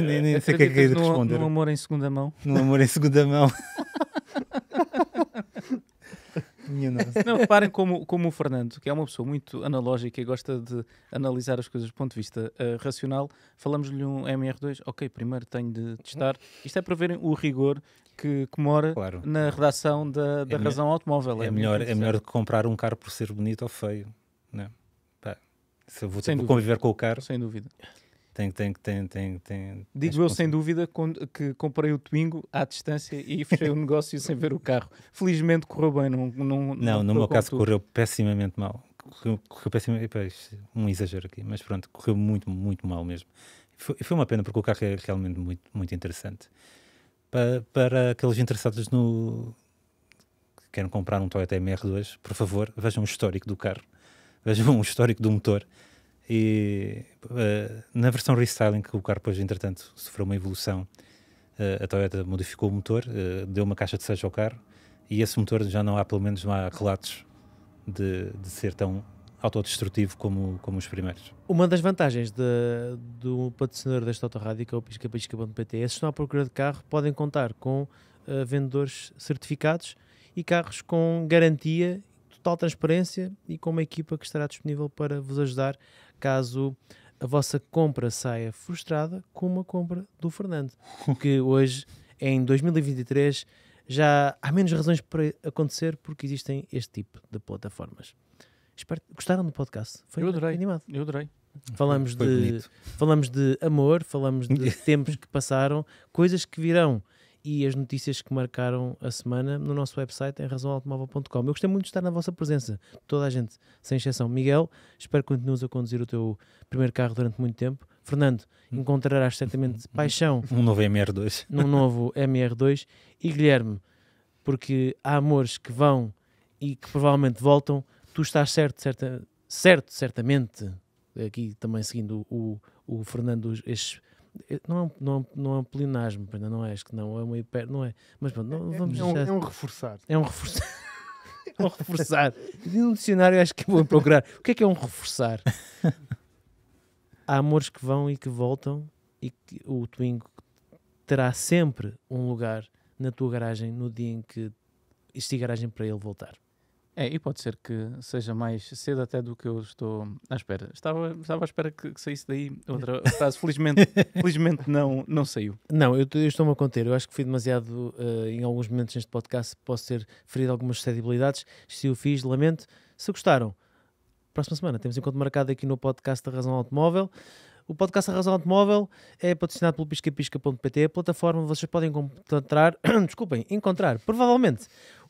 nem, nem sei o que é que é de responder. Num amor em segunda mão. Num amor em segunda mão. Nenhuma. Não, reparem como, como o Fernando, que é uma pessoa muito analógica e gosta de analisar as coisas do ponto de vista uh, racional, falamos-lhe um MR2, ok, primeiro tenho de testar. Isto é para verem o rigor que, que mora claro. na redação da, da é razão automóvel. É, é melhor, é melhor comprar um carro por ser bonito ou feio, não né? se eu vou ter que conviver com o carro. Sem dúvida. Tem, tem, tem, tem, tem. Digo eu, sem dúvida, que comprei o Twingo à distância e fechei o negócio sem ver o carro. Felizmente correu bem. Não, não, não, no meu caso correu pessimamente mal. Correu, correu pessimamente. Um exagero aqui, mas pronto, correu muito, muito mal mesmo. Foi, foi uma pena, porque o carro é realmente muito, muito interessante. Para, para aqueles interessados no, querem comprar um Toyota MR2, por favor, vejam o histórico do carro, vejam o histórico do motor, e uh, na versão restyling que o carro depois, entretanto, sofreu uma evolução, uh, a Toyota modificou o motor, uh, deu uma caixa de seja ao carro e esse motor já não há, pelo menos não há relatos de, de ser tão autodestrutivo como, como os primeiros. Uma das vantagens de, do patrocinador desta autorádio, que é o piscapisca.pt, é se estão à procura de carro, podem contar com uh, vendedores certificados e carros com garantia total transparência e com uma equipa que estará disponível para vos ajudar caso a vossa compra saia frustrada com uma compra do Fernando, que hoje, em 2023, já há menos razões para acontecer porque existem este tipo de plataformas. Espero gostaram do podcast. Foi Eu adorei. animado. Eu adorei. Falamos de, falamos de amor, falamos de tempos que passaram, coisas que virão e as notícias que marcaram a semana no nosso website em razãoautomóvel.com. Eu gostei muito de estar na vossa presença, toda a gente, sem exceção. Miguel, espero que continues a conduzir o teu primeiro carro durante muito tempo. Fernando, hum. encontrarás certamente paixão. Um novo MR2. Num novo MR2. E Guilherme, porque há amores que vão e que provavelmente voltam. Tu estás certo, certa, certo certamente, aqui também seguindo o, o Fernando, estes não, é, não, não é um é é plenasmo, ainda não é, acho que não, é uma hiper, não é. Mas pronto, não, vamos é, é, um, é um reforçar. É um reforçar. é um reforçar. De um dicionário acho que vou procurar. O que é que é um reforçar? Há amores que vão e que voltam e que o Twingo terá sempre um lugar na tua garagem no dia em que este garagem para ele voltar. É, e pode ser que seja mais cedo até do que eu estou à espera. Estava, estava à espera que, que saísse daí outra frase. Felizmente, felizmente não, não saiu. Não, eu, eu estou-me a conter. Eu acho que fui demasiado, uh, em alguns momentos neste podcast, posso ter ferido algumas suscetibilidades. Se o fiz, lamento. Se gostaram, próxima semana temos encontro marcado aqui no podcast da Razão Automóvel. O podcast da Razão Automóvel é patrocinado pelo piscapisca.pt, a plataforma onde vocês podem encontrar, desculpem, encontrar, provavelmente,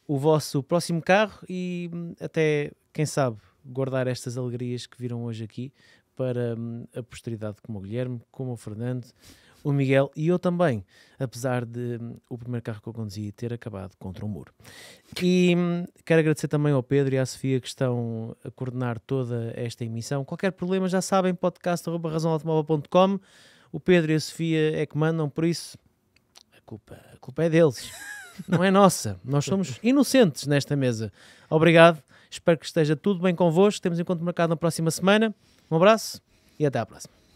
o vosso próximo carro e hum, até, quem sabe, guardar estas alegrias que viram hoje aqui para hum, a posteridade, como o Guilherme, como o Fernando, o Miguel e eu também, apesar de hum, o primeiro carro que eu conduzi ter acabado contra um muro. E quero agradecer também ao Pedro e à Sofia que estão a coordenar toda esta emissão. Qualquer problema, já sabem, podcast.com. O Pedro e a Sofia é que mandam, por isso a culpa, a culpa é deles não é nossa. Nós somos inocentes nesta mesa. Obrigado, espero que esteja tudo bem convosco. Temos encontro marcado na próxima semana. Um abraço e até à próxima.